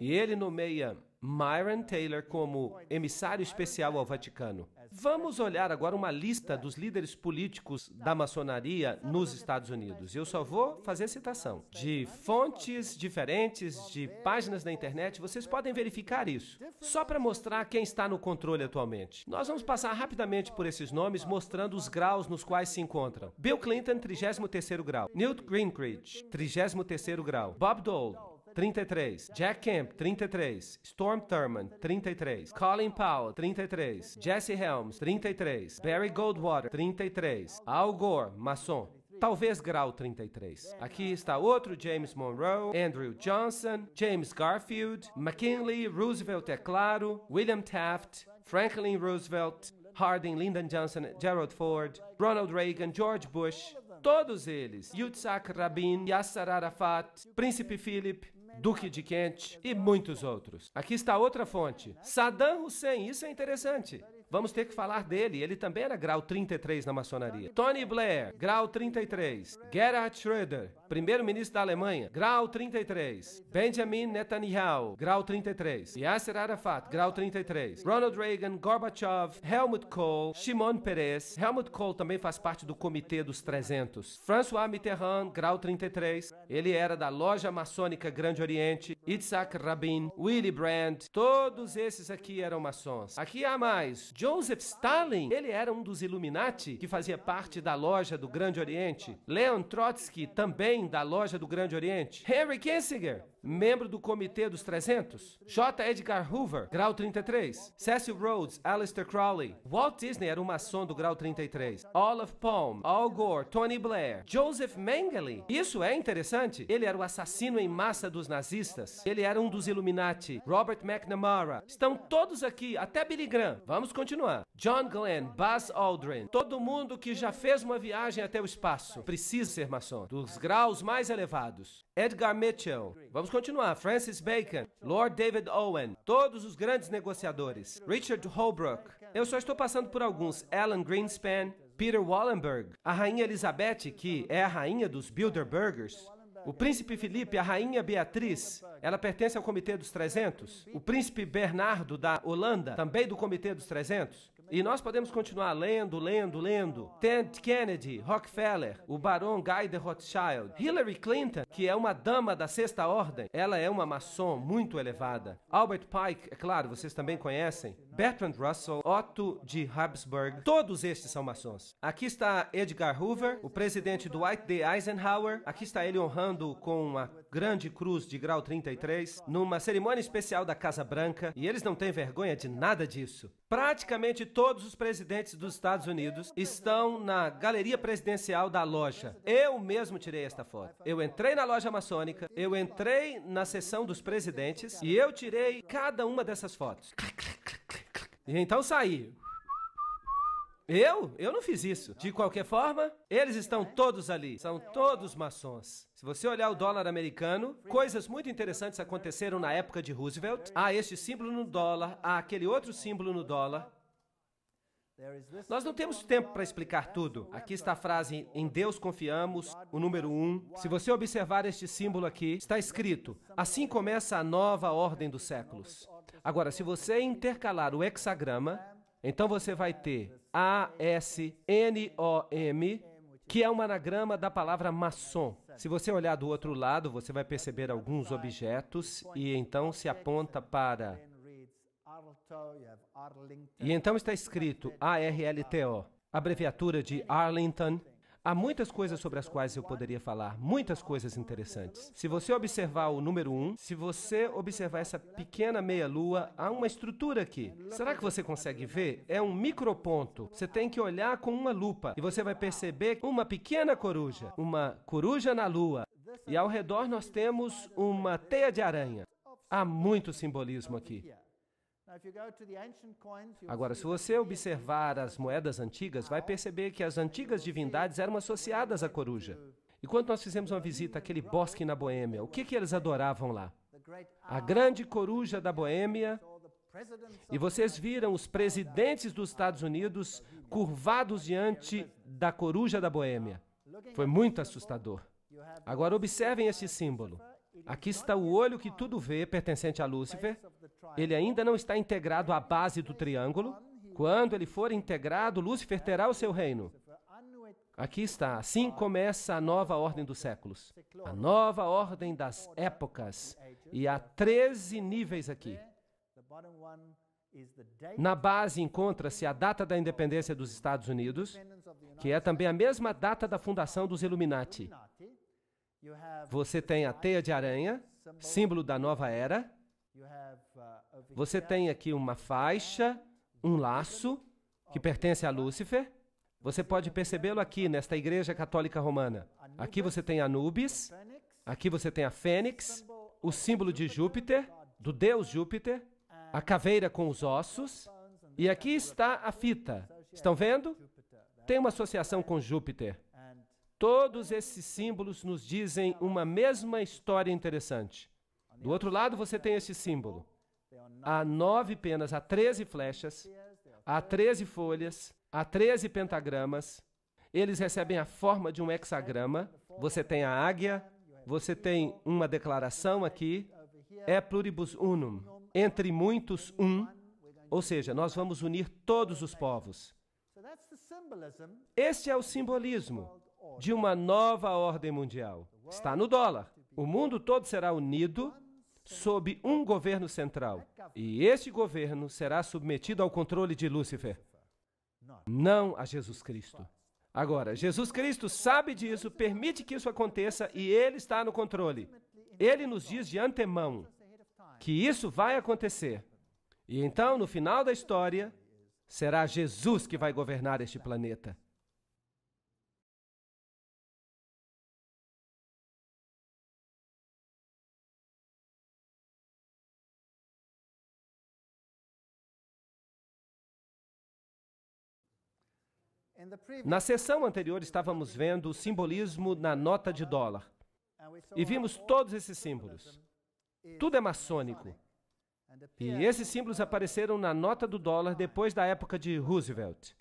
E ele nomeia Myron Taylor como emissário especial ao Vaticano. Vamos olhar agora uma lista dos líderes políticos da maçonaria nos Estados Unidos. Eu só vou fazer citação. De fontes diferentes, de páginas da internet, vocês podem verificar isso. Só para mostrar quem está no controle atualmente. Nós vamos passar rapidamente por esses nomes, mostrando os graus nos quais se encontram. Bill Clinton, 33º grau. Newt Gingrich, 33º grau. Bob Dole, 33. Jack Kemp, 33. Storm Thurmond, 33. Colin Powell, 33. Jesse Helms, 33. Barry Goldwater, 33. Al Gore, maçom. Talvez grau 33. Aqui está outro James Monroe, Andrew Johnson, James Garfield, McKinley, Roosevelt, é claro, William Taft, Franklin Roosevelt, Harding, Lyndon Johnson, Gerald Ford, Ronald Reagan, George Bush, todos eles, Yitzhak Rabin, Yasser Arafat, Príncipe Philip, Duque de Kent e muitos outros. Aqui está outra fonte. Saddam Hussein, isso é interessante. Vamos ter que falar dele, ele também era grau 33 na maçonaria. Tony Blair, grau 33. Gerhard Schroeder, Primeiro-ministro da Alemanha, grau 33. Benjamin Netanyahu, grau 33. Yasser Arafat, grau 33. Ronald Reagan, Gorbachev, Helmut Kohl, Shimon Peres. Helmut Kohl também faz parte do Comitê dos 300. François Mitterrand, grau 33. Ele era da Loja Maçônica Grande Oriente. Yitzhak Rabin, Willy Brandt, todos esses aqui eram maçons. Aqui há mais. Joseph Stalin, ele era um dos Illuminati que fazia parte da Loja do Grande Oriente. Leon Trotsky também da loja do Grande Oriente? Henry Kissinger membro do Comitê dos 300, J. Edgar Hoover, grau 33, Cecil Rhodes, Aleister Crowley, Walt Disney era um maçom do grau 33, Olaf Palm, Al Gore, Tony Blair, Joseph Mengele. Isso é interessante. Ele era o assassino em massa dos nazistas. Ele era um dos Illuminati. Robert McNamara. Estão todos aqui, até Billy Graham. Vamos continuar. John Glenn, Buzz Aldrin. Todo mundo que já fez uma viagem até o espaço precisa ser maçom. Dos graus mais elevados. Edgar Mitchell. Vamos continuar. Francis Bacon, Lord David Owen, todos os grandes negociadores. Richard Holbrooke. Eu só estou passando por alguns. Alan Greenspan, Peter Wallenberg, a rainha Elizabeth, que é a rainha dos Bilderbergers. O príncipe Felipe, a rainha Beatriz, ela pertence ao Comitê dos 300. O príncipe Bernardo da Holanda, também do Comitê dos 300. E nós podemos continuar lendo, lendo, lendo. Ted Kennedy, Rockefeller, o Barão Guy de Rothschild, Hillary Clinton, que é uma dama da sexta ordem, ela é uma maçom muito elevada. Albert Pike, é claro, vocês também conhecem. Bertrand Russell, Otto de Habsburg, todos estes são maçons. Aqui está Edgar Hoover, o presidente Dwight D. Eisenhower, aqui está ele honrando com uma grande cruz de grau 33, numa cerimônia especial da Casa Branca, e eles não têm vergonha de nada disso. Praticamente todos os presidentes dos Estados Unidos estão na galeria presidencial da loja. Eu mesmo tirei esta foto. Eu entrei na loja maçônica, eu entrei na sessão dos presidentes e eu tirei cada uma dessas fotos. Então saí. Eu? Eu não fiz isso. De qualquer forma, eles estão todos ali. São todos maçons. Se você olhar o dólar americano, coisas muito interessantes aconteceram na época de Roosevelt. Há ah, este símbolo no dólar, há ah, aquele outro símbolo no dólar. Nós não temos tempo para explicar tudo. Aqui está a frase em Deus confiamos, o número um. Se você observar este símbolo aqui, está escrito: assim começa a nova ordem dos séculos. Agora, se você intercalar o hexagrama, então você vai ter A-S-N-O-M, que é um anagrama da palavra maçom. Se você olhar do outro lado, você vai perceber alguns objetos e então se aponta para. E então está escrito A-R-L-T-O, abreviatura de Arlington, Há muitas coisas sobre as quais eu poderia falar, muitas coisas interessantes. Se você observar o número 1, um, se você observar essa pequena meia-lua, há uma estrutura aqui. Será que você consegue ver? É um microponto. Você tem que olhar com uma lupa e você vai perceber uma pequena coruja, uma coruja na lua. E ao redor nós temos uma teia de aranha. Há muito simbolismo aqui. Agora, se você observar as moedas antigas, vai perceber que as antigas divindades eram associadas à coruja. E quando nós fizemos uma visita àquele bosque na Boêmia, o que, que eles adoravam lá? A grande coruja da Boêmia. E vocês viram os presidentes dos Estados Unidos curvados diante da coruja da Boêmia. Foi muito assustador. Agora observem este símbolo. Aqui está o olho que tudo vê, pertencente a Lúcifer, ele ainda não está integrado à base do triângulo. Quando ele for integrado, Lúcifer terá o seu reino. Aqui está, assim começa a nova ordem dos séculos, a nova ordem das épocas. E há 13 níveis aqui. Na base encontra-se a data da independência dos Estados Unidos, que é também a mesma data da fundação dos Illuminati. Você tem a teia de aranha, símbolo da nova era. Você tem aqui uma faixa, um laço, que pertence a Lúcifer. Você pode percebê-lo aqui nesta igreja católica romana. Aqui você tem Anubis, aqui você tem a fênix, o símbolo de Júpiter, do deus Júpiter, a caveira com os ossos, e aqui está a fita. Estão vendo? Tem uma associação com Júpiter. Todos esses símbolos nos dizem uma mesma história interessante. Do outro lado, você tem esse símbolo há nove penas, há treze flechas, há treze folhas, há treze pentagramas. Eles recebem a forma de um hexagrama. Você tem a águia, você tem uma declaração aqui. É pluribus unum, entre muitos um, ou seja, nós vamos unir todos os povos. Este é o simbolismo de uma nova ordem mundial. Está no dólar. O mundo todo será unido sob um governo central. E este governo será submetido ao controle de Lúcifer, não a Jesus Cristo. Agora, Jesus Cristo sabe disso, permite que isso aconteça e ele está no controle. Ele nos diz de antemão que isso vai acontecer. E então, no final da história, será Jesus que vai governar este planeta. Na sessão anterior estávamos vendo o simbolismo na nota de dólar. E vimos todos esses símbolos. Tudo é maçônico. E esses símbolos apareceram na nota do dólar depois da época de Roosevelt.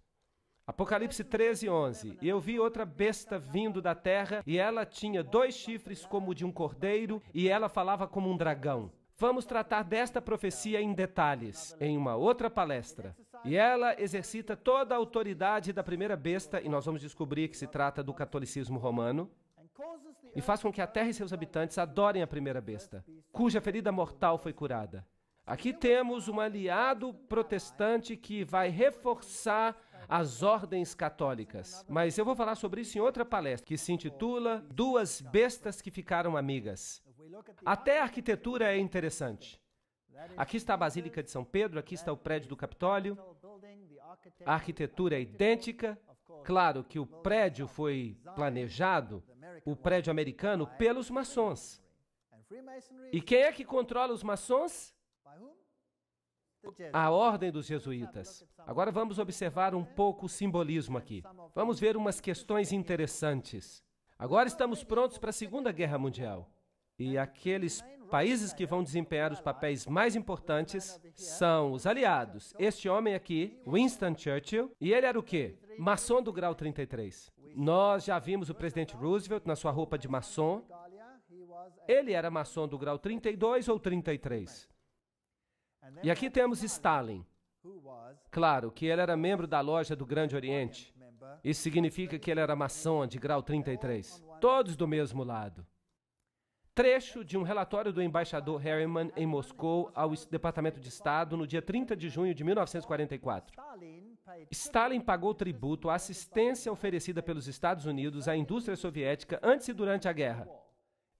Apocalipse 13, 11. E eu vi outra besta vindo da terra, e ela tinha dois chifres como de um cordeiro, e ela falava como um dragão. Vamos tratar desta profecia em detalhes em uma outra palestra. E ela exercita toda a autoridade da primeira besta, e nós vamos descobrir que se trata do catolicismo romano, e faz com que a terra e seus habitantes adorem a primeira besta, cuja ferida mortal foi curada. Aqui temos um aliado protestante que vai reforçar as ordens católicas. Mas eu vou falar sobre isso em outra palestra, que se intitula Duas Bestas que Ficaram Amigas. Até a arquitetura é interessante. Aqui está a Basílica de São Pedro, aqui está o prédio do Capitólio. A arquitetura é idêntica. Claro que o prédio foi planejado, o prédio americano, pelos maçons. E quem é que controla os maçons? A ordem dos jesuítas. Agora vamos observar um pouco o simbolismo aqui. Vamos ver umas questões interessantes. Agora estamos prontos para a Segunda Guerra Mundial. E aqueles países que vão desempenhar os papéis mais importantes são os aliados. Este homem aqui, Winston Churchill, e ele era o quê? Maçom do grau 33. Nós já vimos o presidente Roosevelt na sua roupa de maçom. Ele era maçom do grau 32 ou 33. E aqui temos Stalin. Claro que ele era membro da loja do Grande Oriente. Isso significa que ele era maçom de grau 33. Todos do mesmo lado trecho de um relatório do embaixador Harriman em Moscou ao Departamento de Estado no dia 30 de junho de 1944. Stalin pagou tributo à assistência oferecida pelos Estados Unidos à indústria soviética antes e durante a guerra.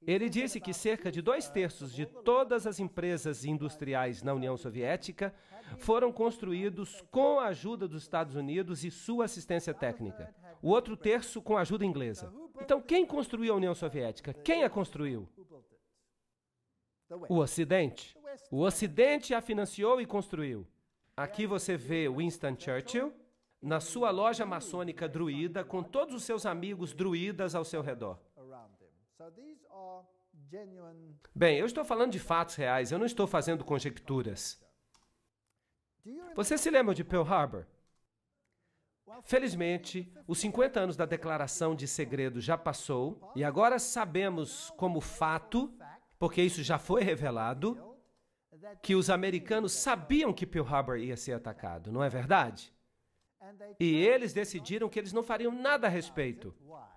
Ele disse que cerca de dois terços de todas as empresas industriais na União Soviética foram construídos com a ajuda dos Estados Unidos e sua assistência técnica. O outro terço com a ajuda inglesa. Então, quem construiu a União Soviética? Quem a construiu? O Ocidente. O Ocidente a financiou e construiu. Aqui você vê Winston Churchill na sua loja maçônica druida, com todos os seus amigos druidas ao seu redor. Bem, eu estou falando de fatos reais, eu não estou fazendo conjecturas. Você se lembra de Pearl Harbor? Felizmente, os 50 anos da Declaração de Segredo já passou e agora sabemos como fato porque isso já foi revelado, que os americanos sabiam que Pearl Harbor ia ser atacado, não é verdade? E eles decidiram que eles não fariam nada a respeito.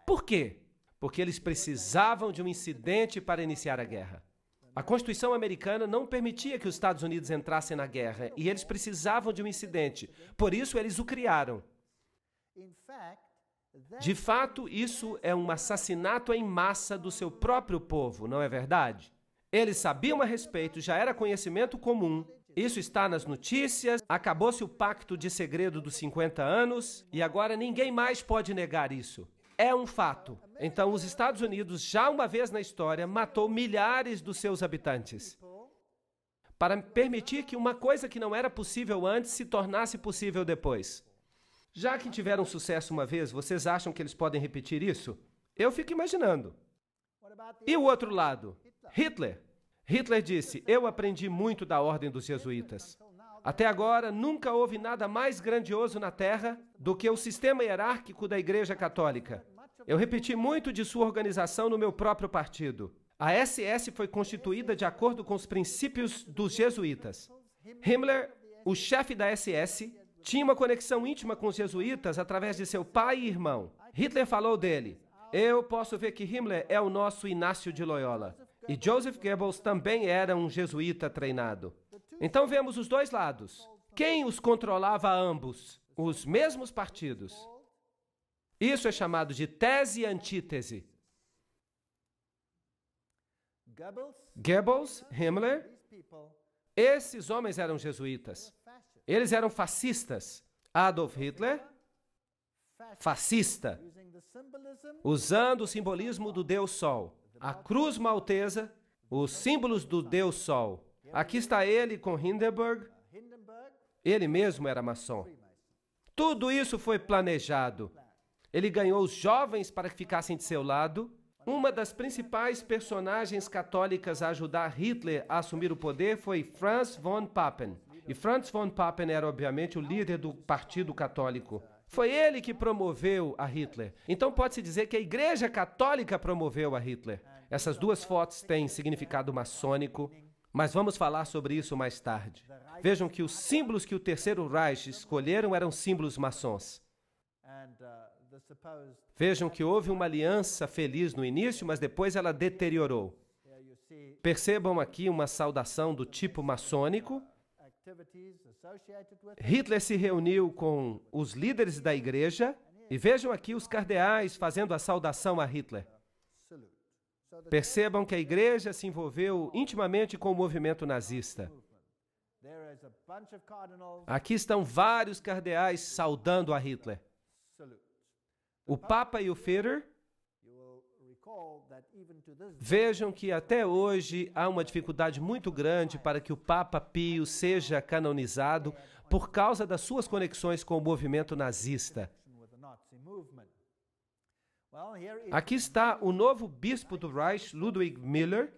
Por quê? Porque eles precisavam de um incidente para iniciar a guerra. A Constituição americana não permitia que os Estados Unidos entrassem na guerra e eles precisavam de um incidente. Por isso, eles o criaram. De fato, isso é um assassinato em massa do seu próprio povo, não é verdade? Eles sabiam a respeito, já era conhecimento comum. Isso está nas notícias. Acabou-se o pacto de segredo dos 50 anos e agora ninguém mais pode negar isso. É um fato. Então, os Estados Unidos, já uma vez na história, matou milhares dos seus habitantes para permitir que uma coisa que não era possível antes se tornasse possível depois. Já que tiveram sucesso uma vez, vocês acham que eles podem repetir isso? Eu fico imaginando. E o outro lado? Hitler. Hitler disse: Eu aprendi muito da ordem dos jesuítas. Até agora, nunca houve nada mais grandioso na Terra do que o sistema hierárquico da Igreja Católica. Eu repeti muito de sua organização no meu próprio partido. A SS foi constituída de acordo com os princípios dos jesuítas. Himmler, o chefe da SS, tinha uma conexão íntima com os jesuítas através de seu pai e irmão. Hitler falou dele. Eu posso ver que Himmler é o nosso Inácio de Loyola. E Joseph Goebbels também era um jesuíta treinado. Então vemos os dois lados. Quem os controlava ambos? Os mesmos partidos. Isso é chamado de tese e antítese. Goebbels, Himmler, esses homens eram jesuítas. Eles eram fascistas. Adolf Hitler, fascista, usando o simbolismo do Deus Sol. A cruz maltesa, os símbolos do Deus Sol. Aqui está ele com Hindenburg. Ele mesmo era maçom. Tudo isso foi planejado. Ele ganhou os jovens para que ficassem de seu lado. Uma das principais personagens católicas a ajudar Hitler a assumir o poder foi Franz von Papen. E Franz von Papen era, obviamente, o líder do Partido Católico. Foi ele que promoveu a Hitler. Então pode-se dizer que a Igreja Católica promoveu a Hitler. Essas duas fotos têm significado maçônico, mas vamos falar sobre isso mais tarde. Vejam que os símbolos que o Terceiro Reich escolheram eram símbolos maçons. Vejam que houve uma aliança feliz no início, mas depois ela deteriorou. Percebam aqui uma saudação do tipo maçônico, Hitler se reuniu com os líderes da igreja e vejam aqui os cardeais fazendo a saudação a Hitler. Percebam que a igreja se envolveu intimamente com o movimento nazista. Aqui estão vários cardeais saudando a Hitler. O Papa e o Führer Vejam que até hoje há uma dificuldade muito grande para que o Papa Pio seja canonizado por causa das suas conexões com o movimento nazista. Aqui está o novo bispo do Reich, Ludwig Müller.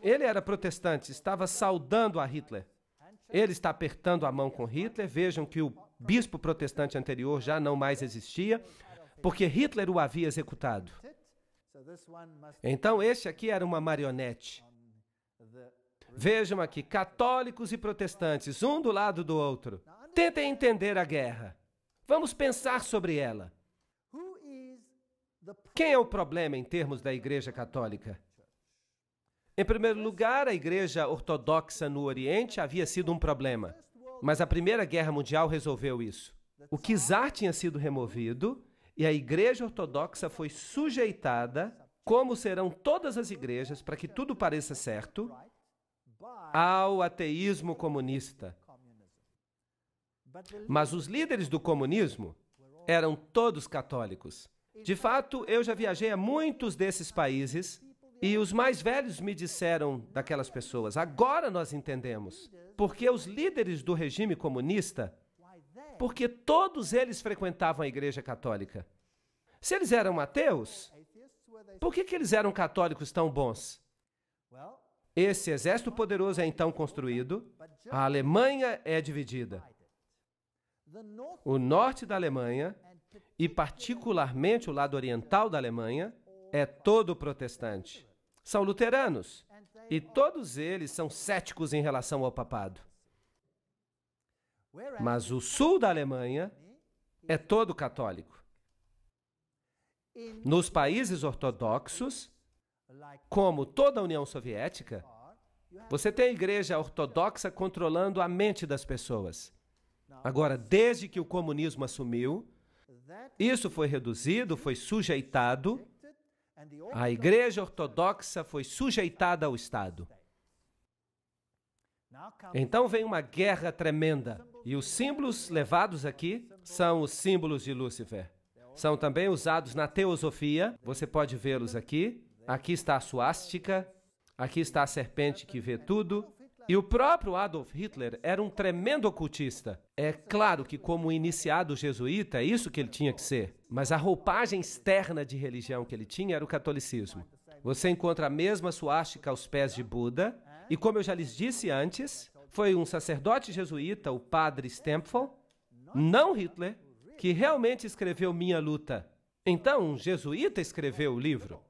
Ele era protestante, estava saudando a Hitler. Ele está apertando a mão com Hitler. Vejam que o bispo protestante anterior já não mais existia porque Hitler o havia executado. Então, este aqui era uma marionete. Vejam aqui, católicos e protestantes, um do lado do outro. Tentem entender a guerra. Vamos pensar sobre ela. Quem é o problema em termos da Igreja Católica? Em primeiro lugar, a Igreja Ortodoxa no Oriente havia sido um problema, mas a Primeira Guerra Mundial resolveu isso. O Kizar tinha sido removido e a Igreja Ortodoxa foi sujeitada, como serão todas as igrejas, para que tudo pareça certo, ao ateísmo comunista. Mas os líderes do comunismo eram todos católicos. De fato, eu já viajei a muitos desses países e os mais velhos me disseram daquelas pessoas: agora nós entendemos, porque os líderes do regime comunista porque todos eles frequentavam a igreja católica. Se eles eram ateus, por que, que eles eram católicos tão bons? Esse exército poderoso é então construído, a Alemanha é dividida. O norte da Alemanha, e particularmente o lado oriental da Alemanha, é todo protestante. São luteranos, e todos eles são céticos em relação ao papado. Mas o sul da Alemanha é todo católico. Nos países ortodoxos, como toda a União Soviética, você tem a igreja ortodoxa controlando a mente das pessoas. Agora, desde que o comunismo assumiu, isso foi reduzido, foi sujeitado. A igreja ortodoxa foi sujeitada ao Estado. Então vem uma guerra tremenda, e os símbolos levados aqui são os símbolos de Lúcifer. São também usados na teosofia, você pode vê-los aqui. Aqui está a suástica, aqui está a serpente que vê tudo. E o próprio Adolf Hitler era um tremendo ocultista. É claro que, como iniciado jesuíta, é isso que ele tinha que ser. Mas a roupagem externa de religião que ele tinha era o catolicismo. Você encontra a mesma suástica aos pés de Buda, e como eu já lhes disse antes, foi um sacerdote jesuíta, o padre Stempfel, não Hitler, que realmente escreveu Minha Luta. Então, um jesuíta escreveu o livro.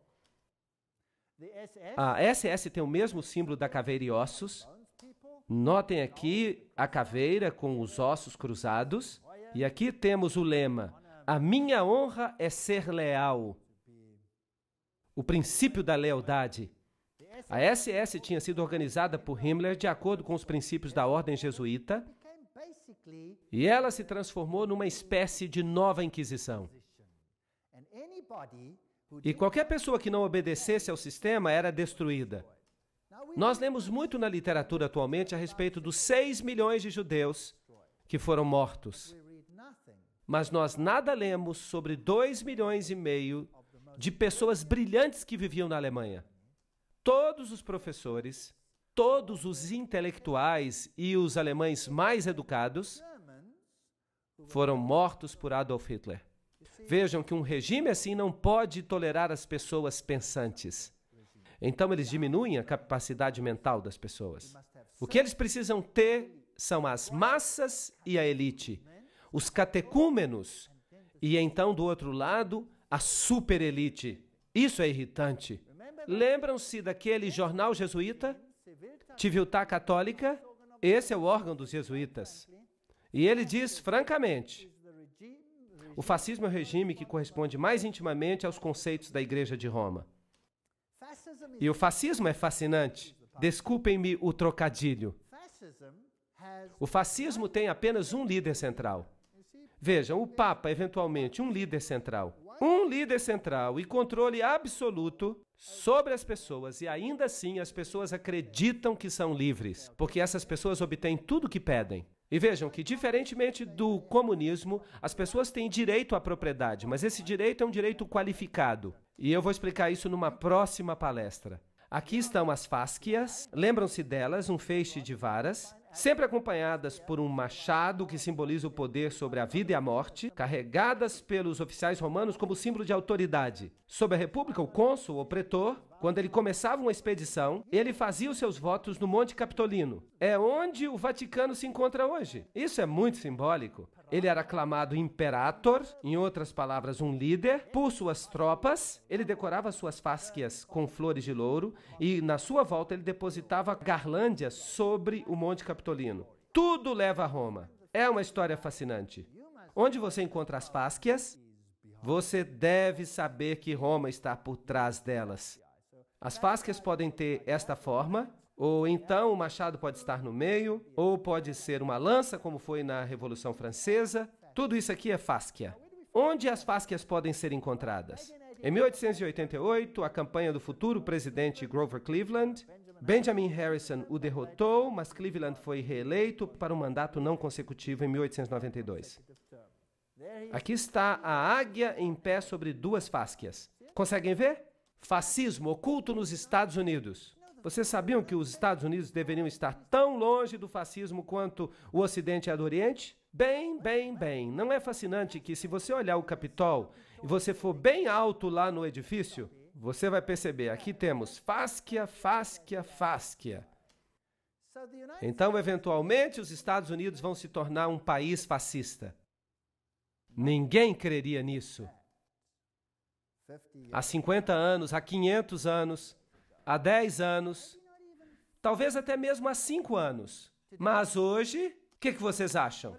A SS tem o mesmo símbolo da caveira e ossos. Notem aqui a caveira com os ossos cruzados. E aqui temos o lema: A minha honra é ser leal. O princípio da lealdade. A SS tinha sido organizada por Himmler de acordo com os princípios da ordem jesuíta e ela se transformou numa espécie de nova Inquisição. E qualquer pessoa que não obedecesse ao sistema era destruída. Nós lemos muito na literatura atualmente a respeito dos 6 milhões de judeus que foram mortos. Mas nós nada lemos sobre 2 milhões e meio de pessoas brilhantes que viviam na Alemanha todos os professores, todos os intelectuais e os alemães mais educados foram mortos por Adolf Hitler. Vejam que um regime assim não pode tolerar as pessoas pensantes. Então eles diminuem a capacidade mental das pessoas. O que eles precisam ter são as massas e a elite, os catecúmenos e então do outro lado a superelite. Isso é irritante. Lembram-se daquele jornal jesuíta? Tiviltá Católica? Esse é o órgão dos jesuítas. E ele diz francamente: o fascismo é o regime que corresponde mais intimamente aos conceitos da Igreja de Roma. E o fascismo é fascinante. Desculpem-me o trocadilho. O fascismo tem apenas um líder central. Vejam, o Papa, eventualmente, um líder central. Um líder central e controle absoluto sobre as pessoas e ainda assim as pessoas acreditam que são livres, porque essas pessoas obtêm tudo o que pedem. E vejam que, diferentemente do comunismo, as pessoas têm direito à propriedade, mas esse direito é um direito qualificado. E eu vou explicar isso numa próxima palestra. Aqui estão as fásquias, lembram-se delas, um feixe de varas sempre acompanhadas por um machado que simboliza o poder sobre a vida e a morte, carregadas pelos oficiais romanos como símbolo de autoridade. Sob a república, o cônsul, ou pretor, quando ele começava uma expedição, ele fazia os seus votos no Monte Capitolino. É onde o Vaticano se encontra hoje. Isso é muito simbólico. Ele era aclamado imperator, em outras palavras, um líder, por suas tropas. Ele decorava suas fásquias com flores de louro e, na sua volta, ele depositava garlandias sobre o Monte Capitolino. Tudo leva a Roma. É uma história fascinante. Onde você encontra as fásquias, você deve saber que Roma está por trás delas. As fáscias podem ter esta forma, ou então o machado pode estar no meio, ou pode ser uma lança, como foi na Revolução Francesa. Tudo isso aqui é fáscia. Onde as fáscias podem ser encontradas? Em 1888, a campanha do futuro presidente Grover Cleveland, Benjamin Harrison o derrotou, mas Cleveland foi reeleito para um mandato não consecutivo em 1892. Aqui está a águia em pé sobre duas fáscias. Conseguem ver? Fascismo oculto nos Estados Unidos. Vocês sabiam que os Estados Unidos deveriam estar tão longe do fascismo quanto o Ocidente é do Oriente? Bem, bem, bem. Não é fascinante que, se você olhar o Capitol e você for bem alto lá no edifício, você vai perceber: aqui temos Fasquia, Fasquia, Fasquia. Então, eventualmente, os Estados Unidos vão se tornar um país fascista. Ninguém creria nisso há 50 anos, há 500 anos, há 10 anos, talvez até mesmo há 5 anos. Mas hoje, o que, que vocês acham?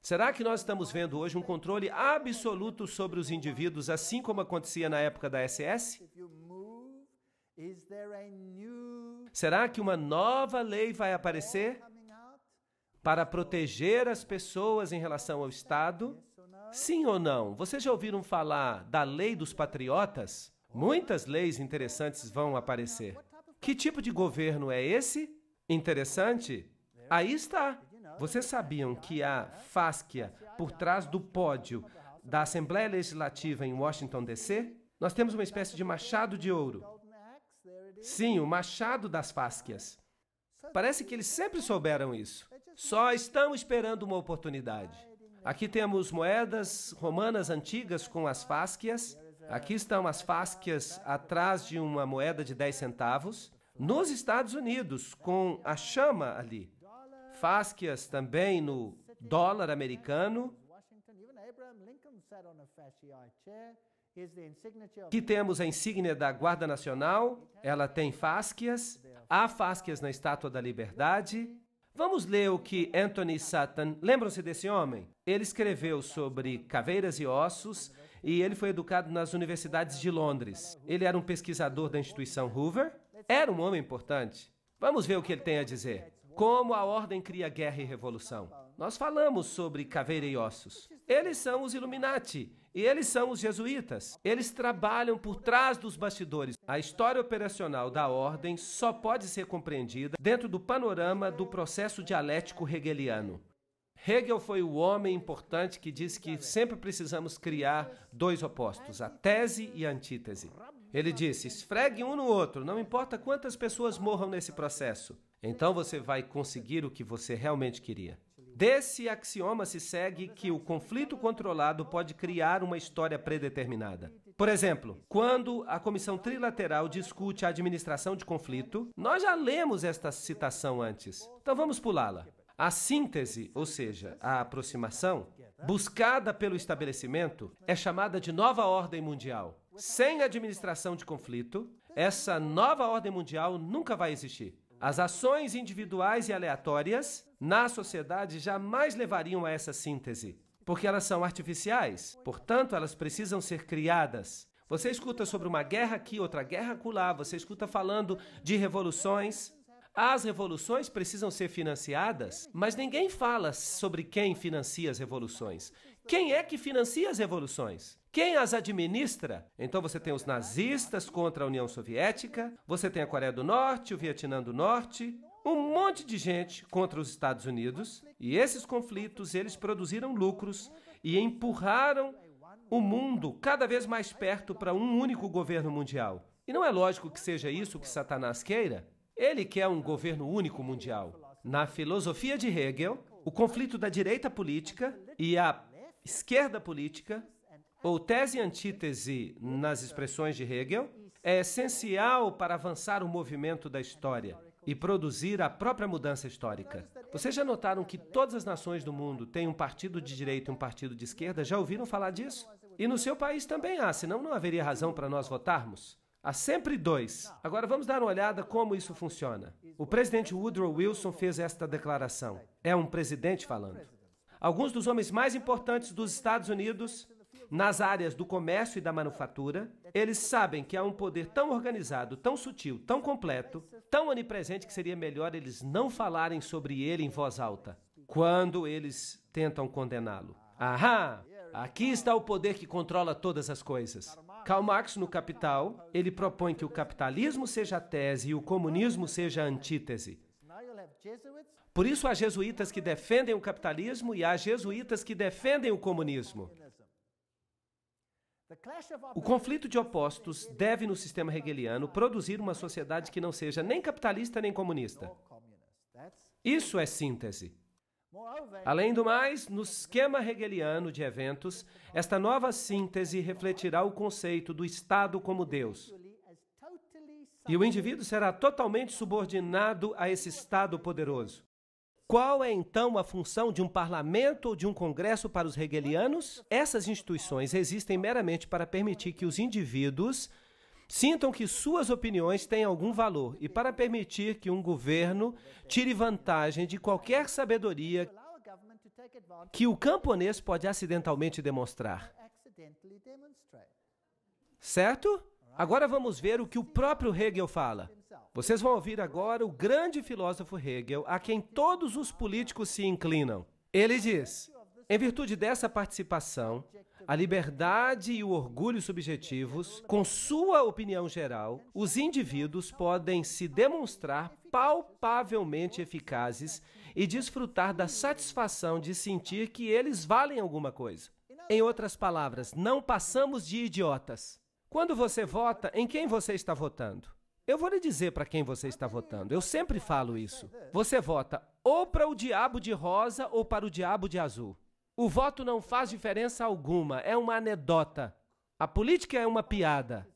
Será que nós estamos vendo hoje um controle absoluto sobre os indivíduos, assim como acontecia na época da SS? Será que uma nova lei vai aparecer para proteger as pessoas em relação ao Estado? Sim ou não? Vocês já ouviram falar da lei dos patriotas? Muitas leis interessantes vão aparecer. Que tipo de governo é esse? Interessante? Aí está. Vocês sabiam que a Fasquia, por trás do pódio da Assembleia Legislativa em Washington, D.C., nós temos uma espécie de machado de ouro. Sim, o machado das Fásquias. Parece que eles sempre souberam isso. Só estão esperando uma oportunidade. Aqui temos moedas romanas antigas com as fásquias. Aqui estão as fásquias atrás de uma moeda de 10 centavos. Nos Estados Unidos, com a chama ali. Fásquias também no dólar americano. Aqui temos a insígnia da Guarda Nacional, ela tem fásquias, há fásquias na Estátua da Liberdade, Vamos ler o que Anthony Satan. Lembram-se desse homem? Ele escreveu sobre caveiras e ossos e ele foi educado nas universidades de Londres. Ele era um pesquisador da instituição Hoover, era um homem importante. Vamos ver o que ele tem a dizer. Como a ordem cria guerra e revolução. Nós falamos sobre caveira e ossos. Eles são os Illuminati. E eles são os jesuítas. Eles trabalham por trás dos bastidores. A história operacional da ordem só pode ser compreendida dentro do panorama do processo dialético hegeliano. Hegel foi o homem importante que disse que sempre precisamos criar dois opostos, a tese e a antítese. Ele disse: esfregue um no outro, não importa quantas pessoas morram nesse processo. Então você vai conseguir o que você realmente queria. Desse axioma se segue que o conflito controlado pode criar uma história predeterminada. Por exemplo, quando a comissão trilateral discute a administração de conflito, nós já lemos esta citação antes. Então vamos pulá-la. A síntese, ou seja, a aproximação, buscada pelo estabelecimento, é chamada de nova ordem mundial. Sem administração de conflito, essa nova ordem mundial nunca vai existir. As ações individuais e aleatórias na sociedade jamais levariam a essa síntese, porque elas são artificiais, portanto, elas precisam ser criadas. Você escuta sobre uma guerra aqui, outra guerra acolá, você escuta falando de revoluções. As revoluções precisam ser financiadas, mas ninguém fala sobre quem financia as revoluções. Quem é que financia as revoluções? Quem as administra? Então você tem os nazistas contra a União Soviética, você tem a Coreia do Norte, o Vietnã do Norte, um monte de gente contra os Estados Unidos, e esses conflitos eles produziram lucros e empurraram o mundo cada vez mais perto para um único governo mundial. E não é lógico que seja isso que Satanás queira? Ele quer um governo único mundial. Na filosofia de Hegel, o conflito da direita política e a esquerda política ou tese e antítese nas expressões de Hegel, é essencial para avançar o movimento da história e produzir a própria mudança histórica. Vocês já notaram que todas as nações do mundo têm um partido de direita e um partido de esquerda? Já ouviram falar disso? E no seu país também há, senão não haveria razão para nós votarmos. Há sempre dois. Agora vamos dar uma olhada como isso funciona. O presidente Woodrow Wilson fez esta declaração. É um presidente falando. Alguns dos homens mais importantes dos Estados Unidos nas áreas do comércio e da manufatura. Eles sabem que há um poder tão organizado, tão sutil, tão completo, tão onipresente que seria melhor eles não falarem sobre ele em voz alta quando eles tentam condená-lo. Ahá! Aqui está o poder que controla todas as coisas. Karl Marx, no Capital, ele propõe que o capitalismo seja a tese e o comunismo seja a antítese. Por isso há jesuítas que defendem o capitalismo e há jesuítas que defendem o comunismo. O conflito de opostos deve, no sistema hegeliano, produzir uma sociedade que não seja nem capitalista nem comunista. Isso é síntese. Além do mais, no esquema hegeliano de eventos, esta nova síntese refletirá o conceito do Estado como Deus. E o indivíduo será totalmente subordinado a esse Estado poderoso. Qual é então a função de um parlamento ou de um congresso para os hegelianos? Essas instituições existem meramente para permitir que os indivíduos sintam que suas opiniões têm algum valor e para permitir que um governo tire vantagem de qualquer sabedoria que o camponês pode acidentalmente demonstrar. Certo? Agora vamos ver o que o próprio Hegel fala. Vocês vão ouvir agora o grande filósofo Hegel, a quem todos os políticos se inclinam. Ele diz: em virtude dessa participação, a liberdade e o orgulho subjetivos, com sua opinião geral, os indivíduos podem se demonstrar palpavelmente eficazes e desfrutar da satisfação de sentir que eles valem alguma coisa. Em outras palavras, não passamos de idiotas. Quando você vota, em quem você está votando? Eu vou lhe dizer para quem você está votando. Eu sempre falo isso. Você vota ou para o diabo de rosa ou para o diabo de azul. O voto não faz diferença alguma, é uma anedota. A política é uma piada.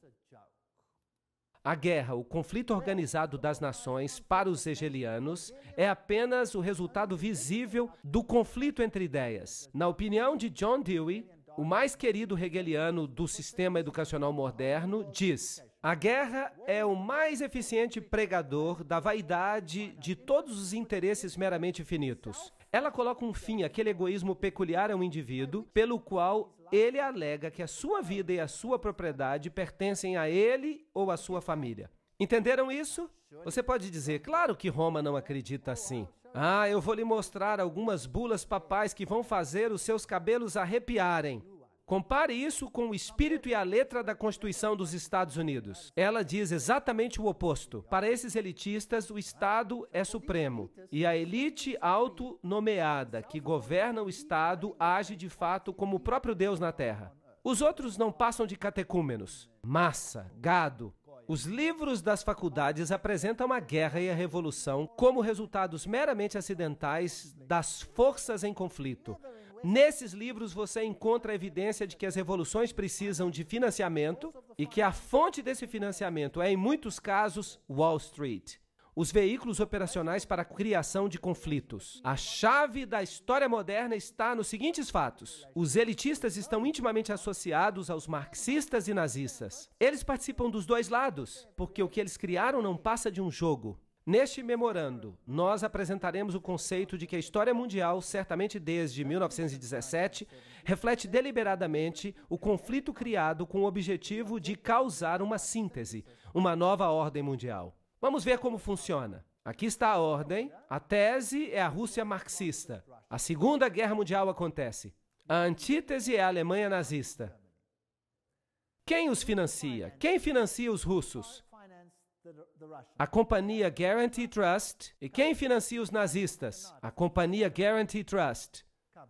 A guerra, o conflito organizado das nações para os hegelianos, é apenas o resultado visível do conflito entre ideias. Na opinião de John Dewey, o mais querido hegeliano do sistema educacional moderno, diz: a guerra é o mais eficiente pregador da vaidade de todos os interesses meramente finitos. Ela coloca um fim àquele egoísmo peculiar a um indivíduo, pelo qual ele alega que a sua vida e a sua propriedade pertencem a ele ou à sua família. Entenderam isso? Você pode dizer, claro que Roma não acredita assim. Ah, eu vou lhe mostrar algumas bulas papais que vão fazer os seus cabelos arrepiarem. Compare isso com o espírito e a letra da Constituição dos Estados Unidos. Ela diz exatamente o oposto. Para esses elitistas, o Estado é supremo e a elite autonomeada que governa o Estado age de fato como o próprio Deus na Terra. Os outros não passam de catecúmenos, massa, gado. Os livros das faculdades apresentam a guerra e a revolução como resultados meramente acidentais das forças em conflito, Nesses livros você encontra a evidência de que as revoluções precisam de financiamento e que a fonte desse financiamento é, em muitos casos, Wall Street. Os veículos operacionais para a criação de conflitos. A chave da história moderna está nos seguintes fatos: os elitistas estão intimamente associados aos marxistas e nazistas. Eles participam dos dois lados, porque o que eles criaram não passa de um jogo. Neste memorando, nós apresentaremos o conceito de que a história mundial, certamente desde 1917, reflete deliberadamente o conflito criado com o objetivo de causar uma síntese, uma nova ordem mundial. Vamos ver como funciona. Aqui está a ordem. A tese é a Rússia marxista. A Segunda Guerra Mundial acontece. A antítese é a Alemanha nazista. Quem os financia? Quem financia os russos? A companhia Guarantee Trust. E quem financia os nazistas? A companhia Guarantee Trust.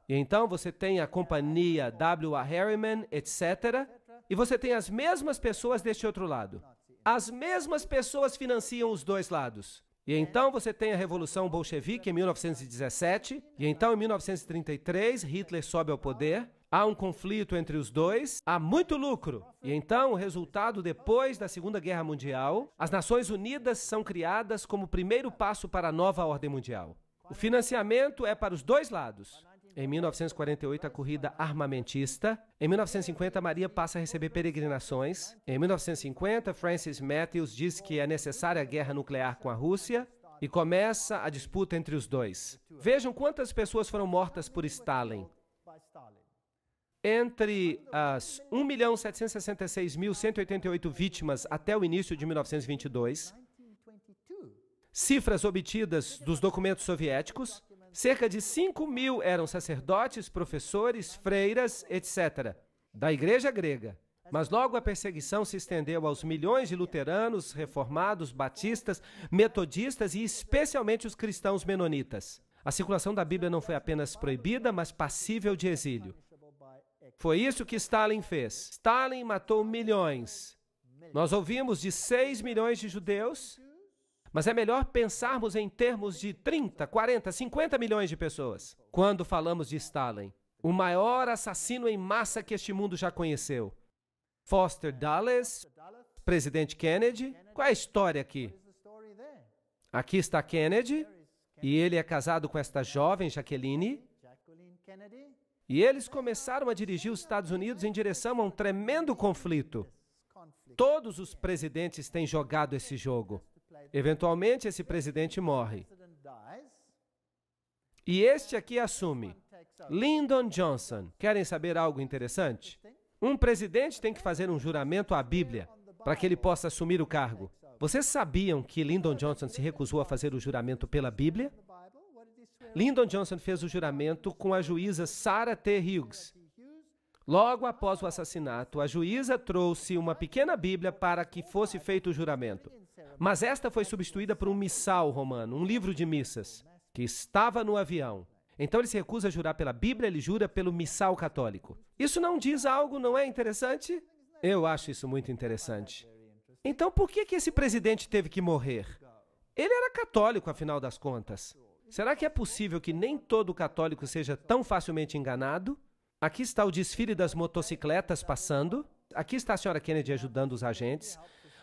E então você tem a companhia W.A. Harriman, etc. E você tem as mesmas pessoas deste outro lado. As mesmas pessoas financiam os dois lados. E então você tem a Revolução Bolchevique em 1917, e então em 1933 Hitler sobe ao poder, Há um conflito entre os dois, há muito lucro. E então, o resultado depois da Segunda Guerra Mundial, as Nações Unidas são criadas como primeiro passo para a nova ordem mundial. O financiamento é para os dois lados. Em 1948, a corrida armamentista. Em 1950, Maria passa a receber peregrinações. Em 1950, Francis Matthews diz que é necessária a guerra nuclear com a Rússia e começa a disputa entre os dois. Vejam quantas pessoas foram mortas por Stalin. Entre as 1.766.188 vítimas até o início de 1922, cifras obtidas dos documentos soviéticos, cerca de 5 mil eram sacerdotes, professores, freiras, etc., da Igreja grega. Mas logo a perseguição se estendeu aos milhões de luteranos, reformados, batistas, metodistas e especialmente os cristãos menonitas. A circulação da Bíblia não foi apenas proibida, mas passível de exílio. Foi isso que Stalin fez. Stalin matou milhões. Nós ouvimos de 6 milhões de judeus, mas é melhor pensarmos em termos de 30, 40, 50 milhões de pessoas quando falamos de Stalin, o maior assassino em massa que este mundo já conheceu. Foster Dulles, presidente Kennedy. Qual é a história aqui? Aqui está Kennedy, e ele é casado com esta jovem Jacqueline. E eles começaram a dirigir os Estados Unidos em direção a um tremendo conflito. Todos os presidentes têm jogado esse jogo. Eventualmente, esse presidente morre. E este aqui assume. Lyndon Johnson. Querem saber algo interessante? Um presidente tem que fazer um juramento à Bíblia para que ele possa assumir o cargo. Vocês sabiam que Lyndon Johnson se recusou a fazer o juramento pela Bíblia? Lyndon Johnson fez o juramento com a juíza Sarah T. Hughes. Logo após o assassinato, a juíza trouxe uma pequena Bíblia para que fosse feito o juramento. Mas esta foi substituída por um missal romano, um livro de missas, que estava no avião. Então ele se recusa a jurar pela Bíblia, ele jura pelo missal católico. Isso não diz algo, não é interessante? Eu acho isso muito interessante. Então por que, que esse presidente teve que morrer? Ele era católico, afinal das contas. Será que é possível que nem todo católico seja tão facilmente enganado? Aqui está o desfile das motocicletas passando. Aqui está a senhora Kennedy ajudando os agentes.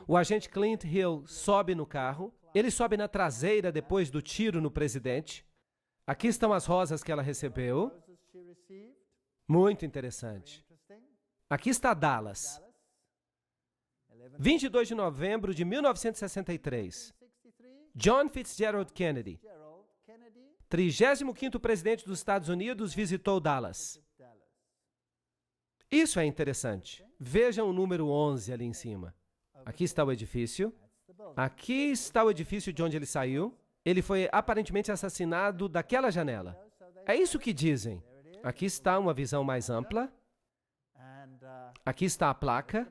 O agente Clint Hill sobe no carro. Ele sobe na traseira depois do tiro no presidente. Aqui estão as rosas que ela recebeu. Muito interessante. Aqui está Dallas. 22 de novembro de 1963. John Fitzgerald Kennedy 35º presidente dos Estados Unidos visitou Dallas. Isso é interessante. Vejam o número 11 ali em cima. Aqui está o edifício. Aqui está o edifício de onde ele saiu. Ele foi aparentemente assassinado daquela janela. É isso que dizem. Aqui está uma visão mais ampla. Aqui está a placa.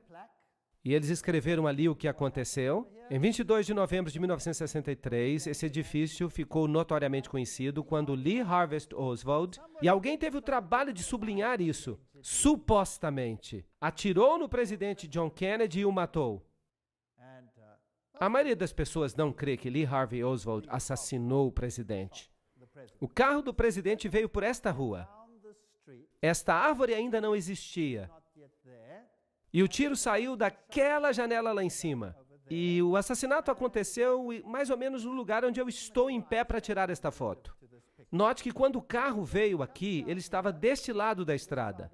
E eles escreveram ali o que aconteceu. Em 22 de novembro de 1963, esse edifício ficou notoriamente conhecido quando Lee Harvest Oswald, e alguém teve o trabalho de sublinhar isso, supostamente, atirou no presidente John Kennedy e o matou. A maioria das pessoas não crê que Lee Harvey Oswald assassinou o presidente. O carro do presidente veio por esta rua. Esta árvore ainda não existia. E o tiro saiu daquela janela lá em cima. E o assassinato aconteceu mais ou menos no lugar onde eu estou em pé para tirar esta foto. Note que quando o carro veio aqui, ele estava deste lado da estrada.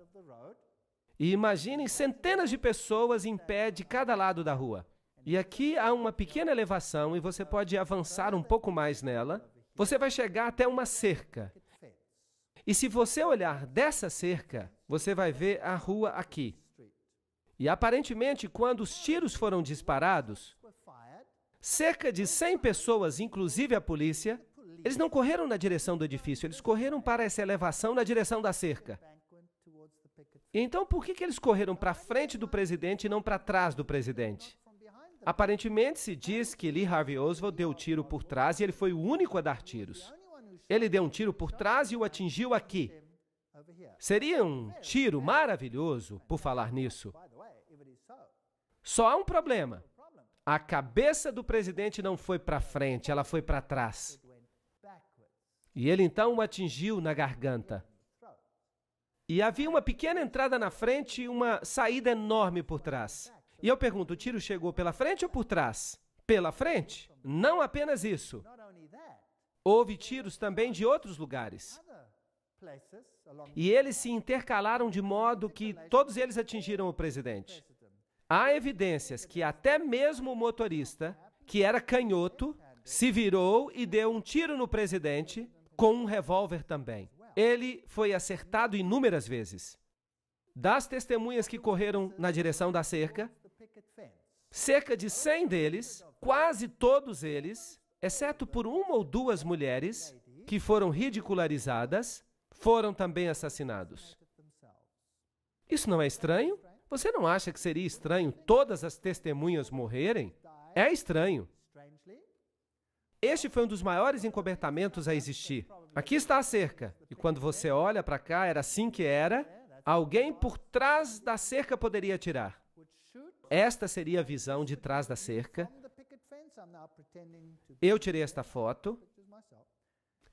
E imaginem centenas de pessoas em pé de cada lado da rua. E aqui há uma pequena elevação e você pode avançar um pouco mais nela. Você vai chegar até uma cerca. E se você olhar dessa cerca, você vai ver a rua aqui. E aparentemente, quando os tiros foram disparados, cerca de 100 pessoas, inclusive a polícia, eles não correram na direção do edifício, eles correram para essa elevação na direção da cerca. então, por que, que eles correram para frente do presidente e não para trás do presidente? Aparentemente, se diz que Lee Harvey Oswald deu tiro por trás e ele foi o único a dar tiros. Ele deu um tiro por trás e o atingiu aqui. Seria um tiro maravilhoso, por falar nisso. Só há um problema. A cabeça do presidente não foi para frente, ela foi para trás. E ele então o atingiu na garganta. E havia uma pequena entrada na frente e uma saída enorme por trás. E eu pergunto: o tiro chegou pela frente ou por trás? Pela frente. Não apenas isso. Houve tiros também de outros lugares. E eles se intercalaram de modo que todos eles atingiram o presidente. Há evidências que até mesmo o motorista, que era canhoto, se virou e deu um tiro no presidente com um revólver também. Ele foi acertado inúmeras vezes. Das testemunhas que correram na direção da cerca, cerca de 100 deles, quase todos eles, exceto por uma ou duas mulheres que foram ridicularizadas, foram também assassinados. Isso não é estranho? Você não acha que seria estranho todas as testemunhas morrerem? É estranho. Este foi um dos maiores encobertamentos a existir. Aqui está a cerca. E quando você olha para cá, era assim que era. Alguém por trás da cerca poderia atirar. Esta seria a visão de trás da cerca. Eu tirei esta foto.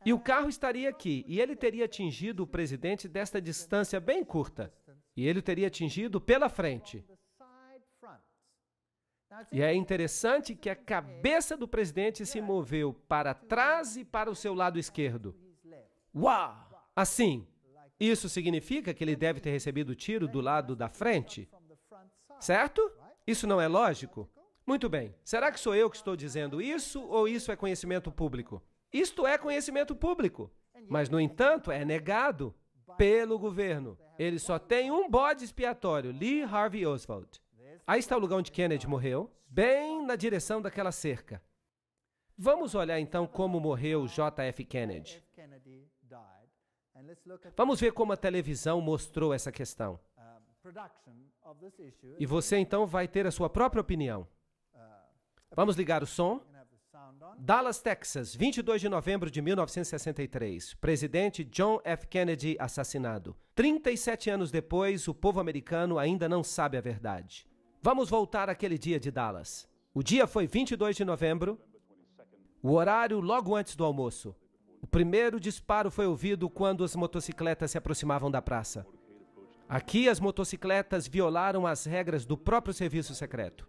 E o carro estaria aqui, e ele teria atingido o presidente desta distância bem curta. E ele teria atingido pela frente. E é interessante que a cabeça do presidente se moveu para trás e para o seu lado esquerdo. Uau! Assim. Isso significa que ele deve ter recebido o tiro do lado da frente. Certo? Isso não é lógico? Muito bem. Será que sou eu que estou dizendo isso ou isso é conhecimento público? Isto é conhecimento público. Mas, no entanto, é negado pelo governo. Ele só tem um bode expiatório, Lee Harvey Oswald. Aí está o lugar onde Kennedy morreu, bem na direção daquela cerca. Vamos olhar então como morreu JF Kennedy. Vamos ver como a televisão mostrou essa questão. E você então vai ter a sua própria opinião. Vamos ligar o som. Dallas, Texas, 22 de novembro de 1963. Presidente John F. Kennedy assassinado. 37 anos depois, o povo americano ainda não sabe a verdade. Vamos voltar àquele dia de Dallas. O dia foi 22 de novembro, o horário logo antes do almoço. O primeiro disparo foi ouvido quando as motocicletas se aproximavam da praça. Aqui, as motocicletas violaram as regras do próprio serviço secreto.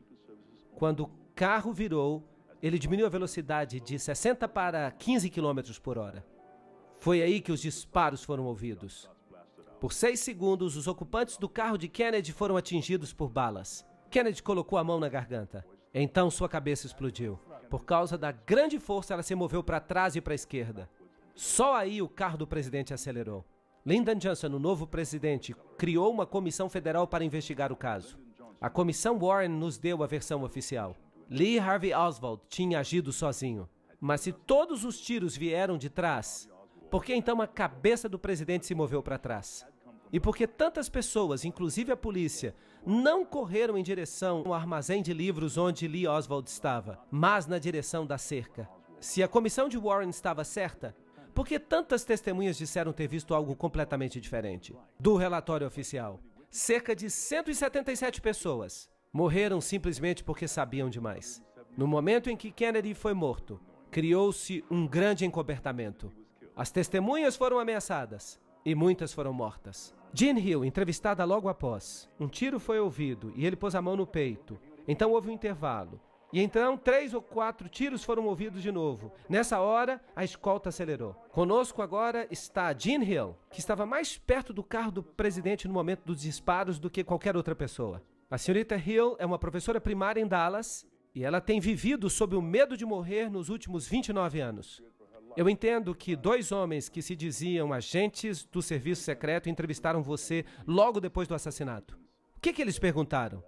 Quando o carro virou, ele diminuiu a velocidade de 60 para 15 km por hora. Foi aí que os disparos foram ouvidos. Por seis segundos, os ocupantes do carro de Kennedy foram atingidos por balas. Kennedy colocou a mão na garganta. Então sua cabeça explodiu. Por causa da grande força, ela se moveu para trás e para a esquerda. Só aí o carro do presidente acelerou. Lyndon Johnson, o novo presidente, criou uma comissão federal para investigar o caso. A comissão Warren nos deu a versão oficial. Lee Harvey Oswald tinha agido sozinho. Mas se todos os tiros vieram de trás, por que então a cabeça do presidente se moveu para trás? E por que tantas pessoas, inclusive a polícia, não correram em direção ao armazém de livros onde Lee Oswald estava, mas na direção da cerca? Se a comissão de Warren estava certa, por que tantas testemunhas disseram ter visto algo completamente diferente? Do relatório oficial, cerca de 177 pessoas morreram simplesmente porque sabiam demais. No momento em que Kennedy foi morto, criou-se um grande encobertamento. As testemunhas foram ameaçadas e muitas foram mortas. Jean Hill, entrevistada logo após, um tiro foi ouvido e ele pôs a mão no peito. Então houve um intervalo. E então três ou quatro tiros foram ouvidos de novo. Nessa hora, a escolta acelerou. Conosco agora está Jean Hill, que estava mais perto do carro do presidente no momento dos disparos do que qualquer outra pessoa. A senhorita Hill é uma professora primária em Dallas e ela tem vivido sob o medo de morrer nos últimos 29 anos. Eu entendo que dois homens que se diziam agentes do serviço secreto entrevistaram você logo depois do assassinato. O que, que eles perguntaram?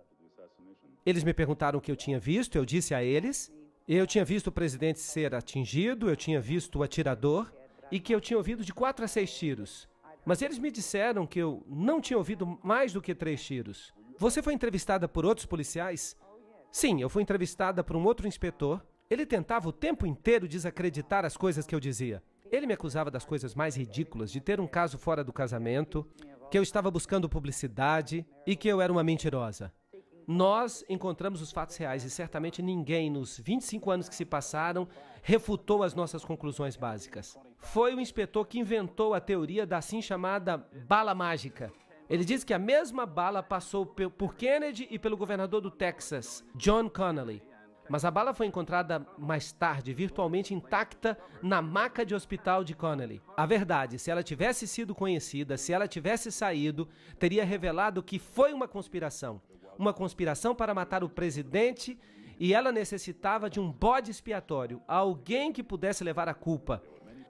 Eles me perguntaram o que eu tinha visto, eu disse a eles. Eu tinha visto o presidente ser atingido, eu tinha visto o atirador e que eu tinha ouvido de quatro a seis tiros. Mas eles me disseram que eu não tinha ouvido mais do que três tiros. Você foi entrevistada por outros policiais? Sim, eu fui entrevistada por um outro inspetor. Ele tentava o tempo inteiro desacreditar as coisas que eu dizia. Ele me acusava das coisas mais ridículas, de ter um caso fora do casamento, que eu estava buscando publicidade e que eu era uma mentirosa. Nós encontramos os fatos reais e certamente ninguém nos 25 anos que se passaram refutou as nossas conclusões básicas. Foi o inspetor que inventou a teoria da assim chamada bala mágica. Ele diz que a mesma bala passou por Kennedy e pelo governador do Texas, John Connally. Mas a bala foi encontrada mais tarde, virtualmente intacta, na maca de hospital de Connolly. A verdade, se ela tivesse sido conhecida, se ela tivesse saído, teria revelado que foi uma conspiração. Uma conspiração para matar o presidente e ela necessitava de um bode expiatório, alguém que pudesse levar a culpa.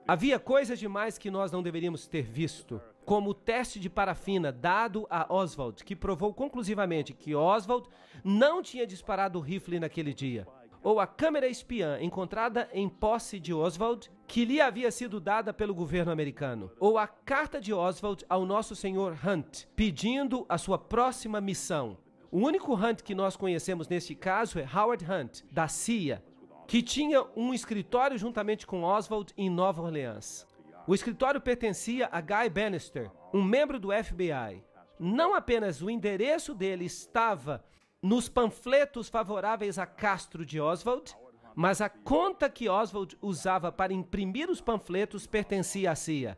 Havia coisas demais que nós não deveríamos ter visto como o teste de parafina dado a Oswald, que provou conclusivamente que Oswald não tinha disparado o rifle naquele dia, ou a câmera espiã encontrada em posse de Oswald, que lhe havia sido dada pelo governo americano, ou a carta de Oswald ao nosso senhor Hunt, pedindo a sua próxima missão. O único Hunt que nós conhecemos neste caso é Howard Hunt, da CIA, que tinha um escritório juntamente com Oswald em Nova Orleans. O escritório pertencia a Guy Bannister, um membro do FBI. Não apenas o endereço dele estava nos panfletos favoráveis a Castro de Oswald, mas a conta que Oswald usava para imprimir os panfletos pertencia à CIA.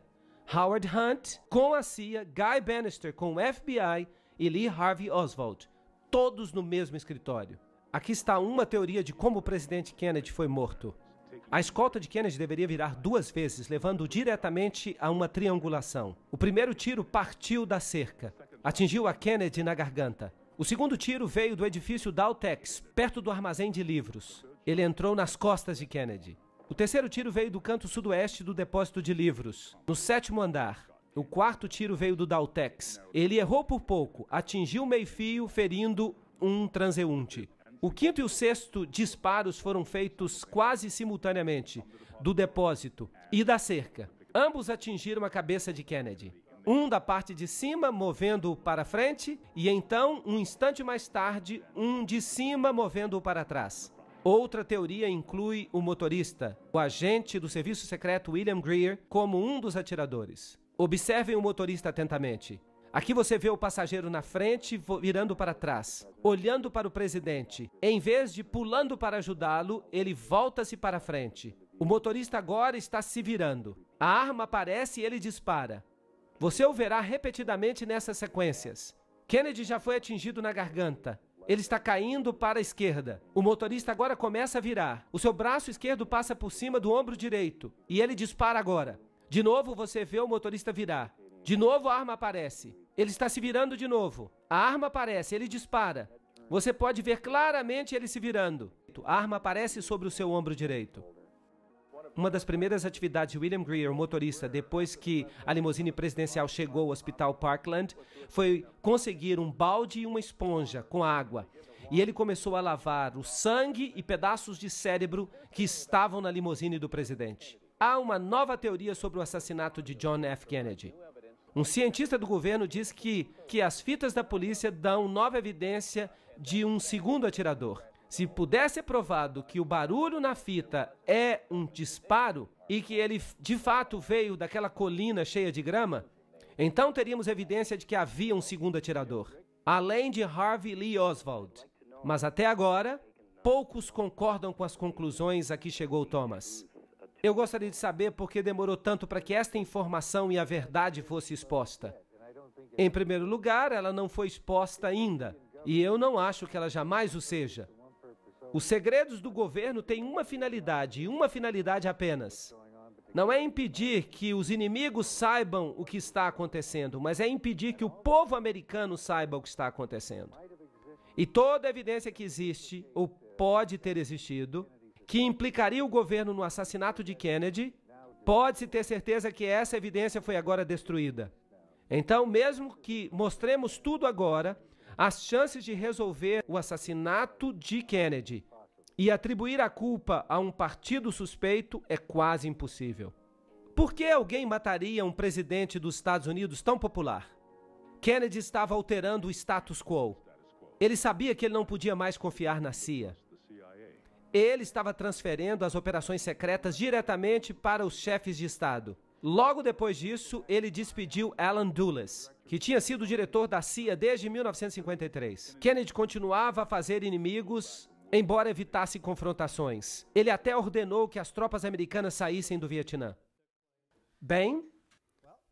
Howard Hunt com a CIA, Guy Bannister com o FBI e Lee Harvey Oswald, todos no mesmo escritório. Aqui está uma teoria de como o presidente Kennedy foi morto. A escolta de Kennedy deveria virar duas vezes, levando diretamente a uma triangulação. O primeiro tiro partiu da cerca, atingiu a Kennedy na garganta. O segundo tiro veio do edifício Daltex, perto do armazém de livros. Ele entrou nas costas de Kennedy. O terceiro tiro veio do canto sudoeste do depósito de livros, no sétimo andar. O quarto tiro veio do Daltex. Ele errou por pouco, atingiu o meio-fio, ferindo um transeunte. O quinto e o sexto disparos foram feitos quase simultaneamente, do depósito e da cerca. Ambos atingiram a cabeça de Kennedy. Um da parte de cima, movendo-o para frente, e então, um instante mais tarde, um de cima, movendo-o para trás. Outra teoria inclui o motorista, o agente do serviço secreto William Greer, como um dos atiradores. Observem o motorista atentamente. Aqui você vê o passageiro na frente virando para trás, olhando para o presidente. Em vez de pulando para ajudá-lo, ele volta-se para frente. O motorista agora está se virando. A arma aparece e ele dispara. Você o verá repetidamente nessas sequências. Kennedy já foi atingido na garganta. Ele está caindo para a esquerda. O motorista agora começa a virar. O seu braço esquerdo passa por cima do ombro direito e ele dispara agora. De novo você vê o motorista virar. De novo a arma aparece. Ele está se virando de novo. A arma aparece, ele dispara. Você pode ver claramente ele se virando. A arma aparece sobre o seu ombro direito. Uma das primeiras atividades de William Greer, o motorista, depois que a limusine presidencial chegou ao Hospital Parkland, foi conseguir um balde e uma esponja com água. E ele começou a lavar o sangue e pedaços de cérebro que estavam na limusine do presidente. Há uma nova teoria sobre o assassinato de John F. Kennedy. Um cientista do governo diz que, que as fitas da polícia dão nova evidência de um segundo atirador. Se pudesse ser provado que o barulho na fita é um disparo e que ele de fato veio daquela colina cheia de grama, então teríamos evidência de que havia um segundo atirador, além de Harvey Lee Oswald. Mas até agora, poucos concordam com as conclusões a que chegou Thomas. Eu gostaria de saber por que demorou tanto para que esta informação e a verdade fosse exposta. Em primeiro lugar, ela não foi exposta ainda, e eu não acho que ela jamais o seja. Os segredos do governo têm uma finalidade, e uma finalidade apenas. Não é impedir que os inimigos saibam o que está acontecendo, mas é impedir que o povo americano saiba o que está acontecendo. E toda evidência que existe, ou pode ter existido, que implicaria o governo no assassinato de Kennedy, pode-se ter certeza que essa evidência foi agora destruída. Então, mesmo que mostremos tudo agora, as chances de resolver o assassinato de Kennedy e atribuir a culpa a um partido suspeito é quase impossível. Por que alguém mataria um presidente dos Estados Unidos tão popular? Kennedy estava alterando o status quo. Ele sabia que ele não podia mais confiar na CIA. Ele estava transferindo as operações secretas diretamente para os chefes de Estado. Logo depois disso, ele despediu Alan Dulles, que tinha sido diretor da CIA desde 1953. Kennedy continuava a fazer inimigos, embora evitasse confrontações. Ele até ordenou que as tropas americanas saíssem do Vietnã. Bem,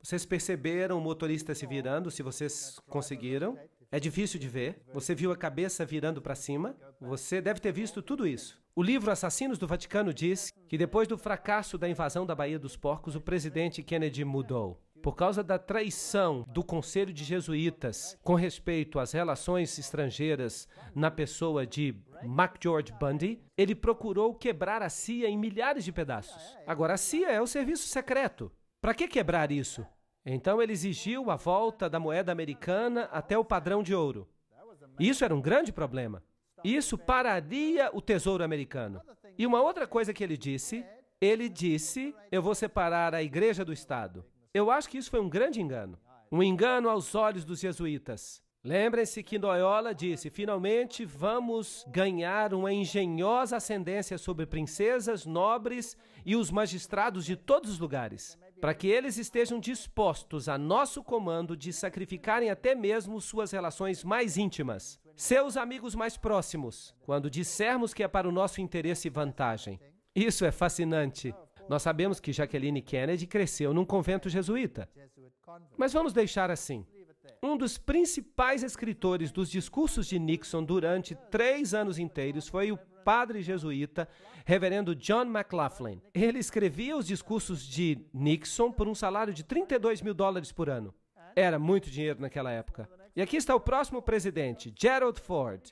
vocês perceberam o motorista se virando, se vocês conseguiram. É difícil de ver. Você viu a cabeça virando para cima. Você deve ter visto tudo isso. O livro Assassinos do Vaticano diz que depois do fracasso da invasão da Baía dos Porcos, o presidente Kennedy mudou. Por causa da traição do Conselho de Jesuítas com respeito às relações estrangeiras na pessoa de MacGeorge Bundy, ele procurou quebrar a CIA em milhares de pedaços. Agora, a CIA é o serviço secreto. Para que quebrar isso? Então ele exigiu a volta da moeda americana até o padrão de ouro. Isso era um grande problema. Isso pararia o tesouro americano. E uma outra coisa que ele disse, ele disse: eu vou separar a igreja do Estado. Eu acho que isso foi um grande engano. Um engano aos olhos dos jesuítas. Lembrem-se que Loyola disse: finalmente vamos ganhar uma engenhosa ascendência sobre princesas, nobres e os magistrados de todos os lugares para que eles estejam dispostos a nosso comando de sacrificarem até mesmo suas relações mais íntimas, seus amigos mais próximos, quando dissermos que é para o nosso interesse e vantagem. Isso é fascinante. Nós sabemos que Jacqueline Kennedy cresceu num convento jesuíta. Mas vamos deixar assim. Um dos principais escritores dos discursos de Nixon durante três anos inteiros foi o padre jesuíta, reverendo John McLaughlin. Ele escrevia os discursos de Nixon por um salário de 32 mil dólares por ano. Era muito dinheiro naquela época. E aqui está o próximo presidente, Gerald Ford.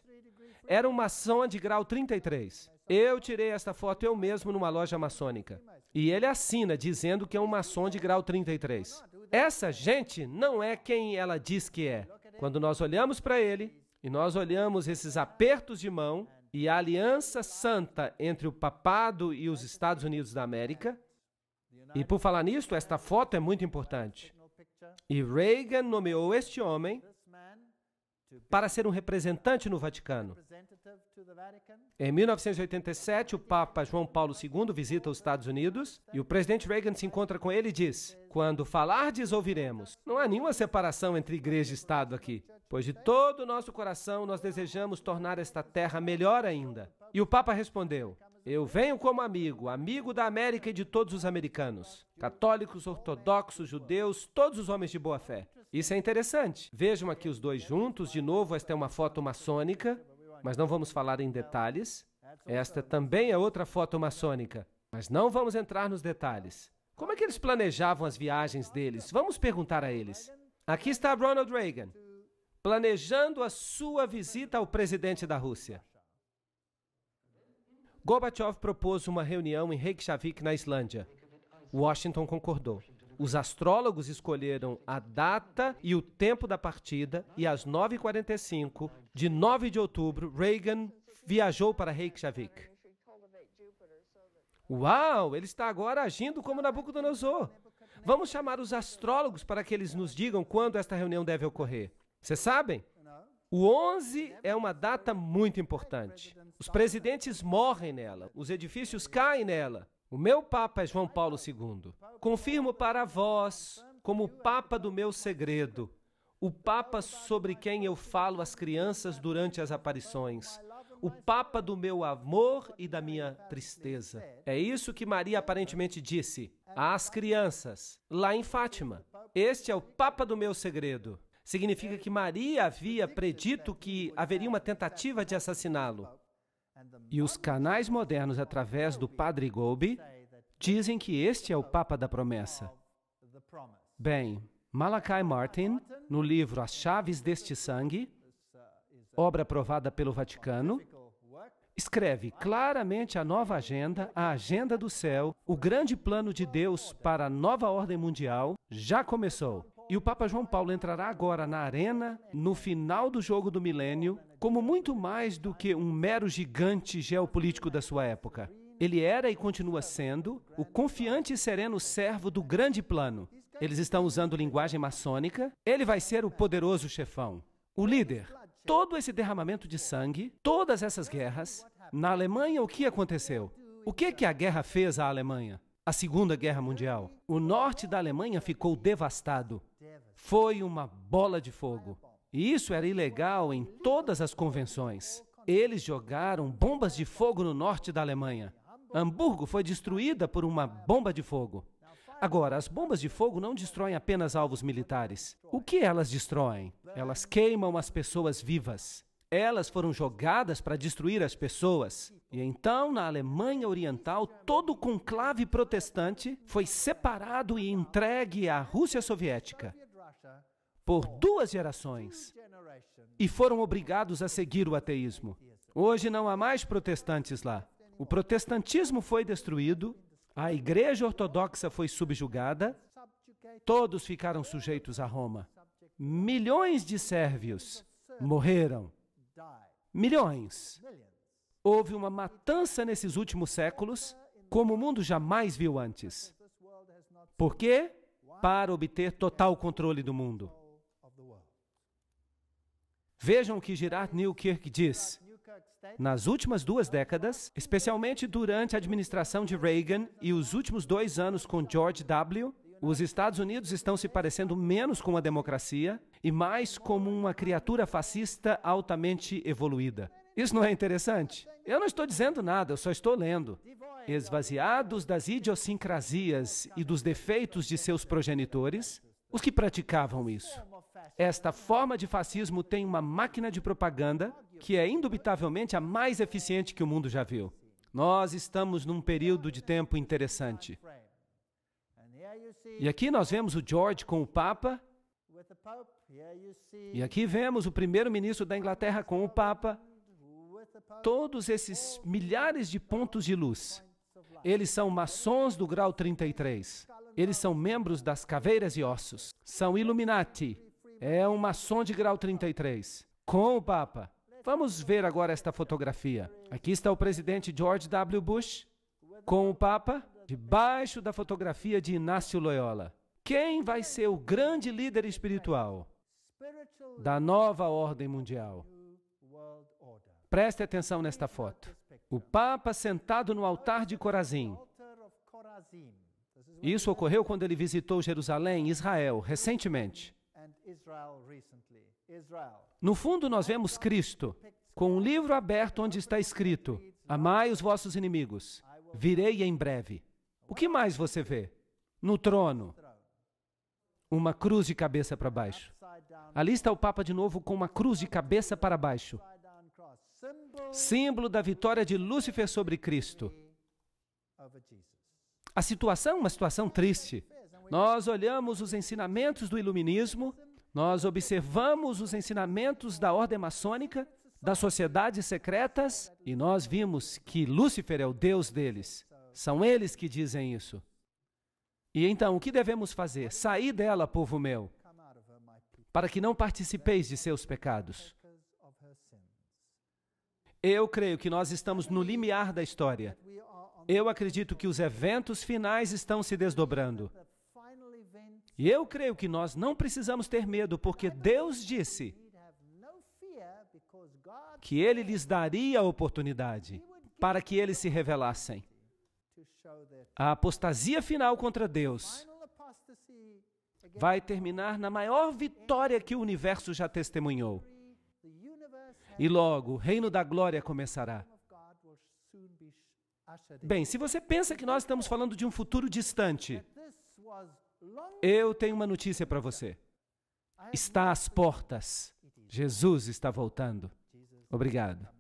Era um maçom de grau 33. Eu tirei esta foto eu mesmo numa loja maçônica. E ele assina dizendo que é um maçom de grau 33. Essa gente não é quem ela diz que é. Quando nós olhamos para ele e nós olhamos esses apertos de mão, e a aliança santa entre o papado e os Estados Unidos da América. E por falar nisto, esta foto é muito importante. E Reagan nomeou este homem para ser um representante no Vaticano. Em 1987, o Papa João Paulo II visita os Estados Unidos e o presidente Reagan se encontra com ele e diz: Quando falar, ouviremos. Não há nenhuma separação entre igreja e Estado aqui, pois de todo o nosso coração nós desejamos tornar esta terra melhor ainda. E o Papa respondeu: eu venho como amigo, amigo da América e de todos os americanos, católicos, ortodoxos, judeus, todos os homens de boa fé. Isso é interessante. Vejam aqui os dois juntos. De novo, esta é uma foto maçônica, mas não vamos falar em detalhes. Esta também é outra foto maçônica, mas não vamos entrar nos detalhes. Como é que eles planejavam as viagens deles? Vamos perguntar a eles. Aqui está Ronald Reagan, planejando a sua visita ao presidente da Rússia. Gorbachev propôs uma reunião em Reykjavik, na Islândia. Washington concordou. Os astrólogos escolheram a data e o tempo da partida e às 9h45 de 9 de outubro, Reagan viajou para Reykjavik. Uau, ele está agora agindo como Nabucodonosor. Vamos chamar os astrólogos para que eles nos digam quando esta reunião deve ocorrer. Vocês sabem? O 11 é uma data muito importante. Os presidentes morrem nela, os edifícios caem nela, o meu Papa é João Paulo II. Confirmo para vós, como Papa do meu segredo, o Papa sobre quem eu falo às crianças durante as aparições, o Papa do meu amor e da minha tristeza. É isso que Maria aparentemente disse às crianças, lá em Fátima. Este é o Papa do meu segredo. Significa que Maria havia predito que haveria uma tentativa de assassiná-lo. E os canais modernos, através do Padre Golbe, dizem que este é o Papa da Promessa. Bem, Malachi Martin, no livro As Chaves deste Sangue, obra aprovada pelo Vaticano, escreve claramente a nova agenda, a agenda do céu, o grande plano de Deus para a nova ordem mundial já começou. E o Papa João Paulo entrará agora na arena, no final do jogo do milênio, como muito mais do que um mero gigante geopolítico da sua época. Ele era e continua sendo o confiante e sereno servo do grande plano. Eles estão usando linguagem maçônica. Ele vai ser o poderoso chefão, o líder. Todo esse derramamento de sangue, todas essas guerras, na Alemanha o que aconteceu? O que que a guerra fez à Alemanha? A Segunda Guerra Mundial. O norte da Alemanha ficou devastado. Foi uma bola de fogo. E isso era ilegal em todas as convenções. Eles jogaram bombas de fogo no norte da Alemanha. Hamburgo foi destruída por uma bomba de fogo. Agora, as bombas de fogo não destroem apenas alvos militares. O que elas destroem? Elas queimam as pessoas vivas. Elas foram jogadas para destruir as pessoas. E então, na Alemanha Oriental, todo o conclave protestante foi separado e entregue à Rússia Soviética por duas gerações e foram obrigados a seguir o ateísmo. Hoje não há mais protestantes lá. O protestantismo foi destruído, a Igreja Ortodoxa foi subjugada, todos ficaram sujeitos a Roma. Milhões de sérvios morreram milhões. Houve uma matança nesses últimos séculos, como o mundo jamais viu antes. Por quê? Para obter total controle do mundo. Vejam o que Gerard Newkirk diz. Nas últimas duas décadas, especialmente durante a administração de Reagan e os últimos dois anos com George W., os Estados Unidos estão se parecendo menos com a democracia e mais como uma criatura fascista altamente evoluída. Isso não é interessante? Eu não estou dizendo nada, eu só estou lendo. Esvaziados das idiosincrasias e dos defeitos de seus progenitores, os que praticavam isso. Esta forma de fascismo tem uma máquina de propaganda que é indubitavelmente a mais eficiente que o mundo já viu. Nós estamos num período de tempo interessante. E aqui nós vemos o George com o Papa e aqui vemos o primeiro-ministro da Inglaterra com o Papa, todos esses milhares de pontos de luz. Eles são maçons do grau 33. Eles são membros das caveiras e ossos. São Illuminati. É um maçom de grau 33. Com o Papa. Vamos ver agora esta fotografia. Aqui está o presidente George W. Bush com o Papa, debaixo da fotografia de Inácio Loyola. Quem vai ser o grande líder espiritual da nova ordem mundial? Preste atenção nesta foto. O Papa sentado no altar de Corazim. Isso ocorreu quando ele visitou Jerusalém, Israel, recentemente. No fundo, nós vemos Cristo com um livro aberto onde está escrito: Amai os vossos inimigos, virei em breve. O que mais você vê? No trono, uma cruz de cabeça para baixo. Ali está o Papa de novo com uma cruz de cabeça para baixo símbolo da vitória de Lúcifer sobre Cristo. A situação é uma situação triste. Nós olhamos os ensinamentos do iluminismo, nós observamos os ensinamentos da ordem maçônica, das sociedades secretas, e nós vimos que Lúcifer é o Deus deles. São eles que dizem isso. E então, o que devemos fazer? Sair dela, povo meu, para que não participeis de seus pecados. Eu creio que nós estamos no limiar da história. Eu acredito que os eventos finais estão se desdobrando. E eu creio que nós não precisamos ter medo, porque Deus disse que Ele lhes daria a oportunidade para que eles se revelassem a apostasia final contra Deus vai terminar na maior vitória que o universo já testemunhou. E logo o reino da glória começará. Bem, se você pensa que nós estamos falando de um futuro distante, eu tenho uma notícia para você. Está às portas. Jesus está voltando. Obrigado.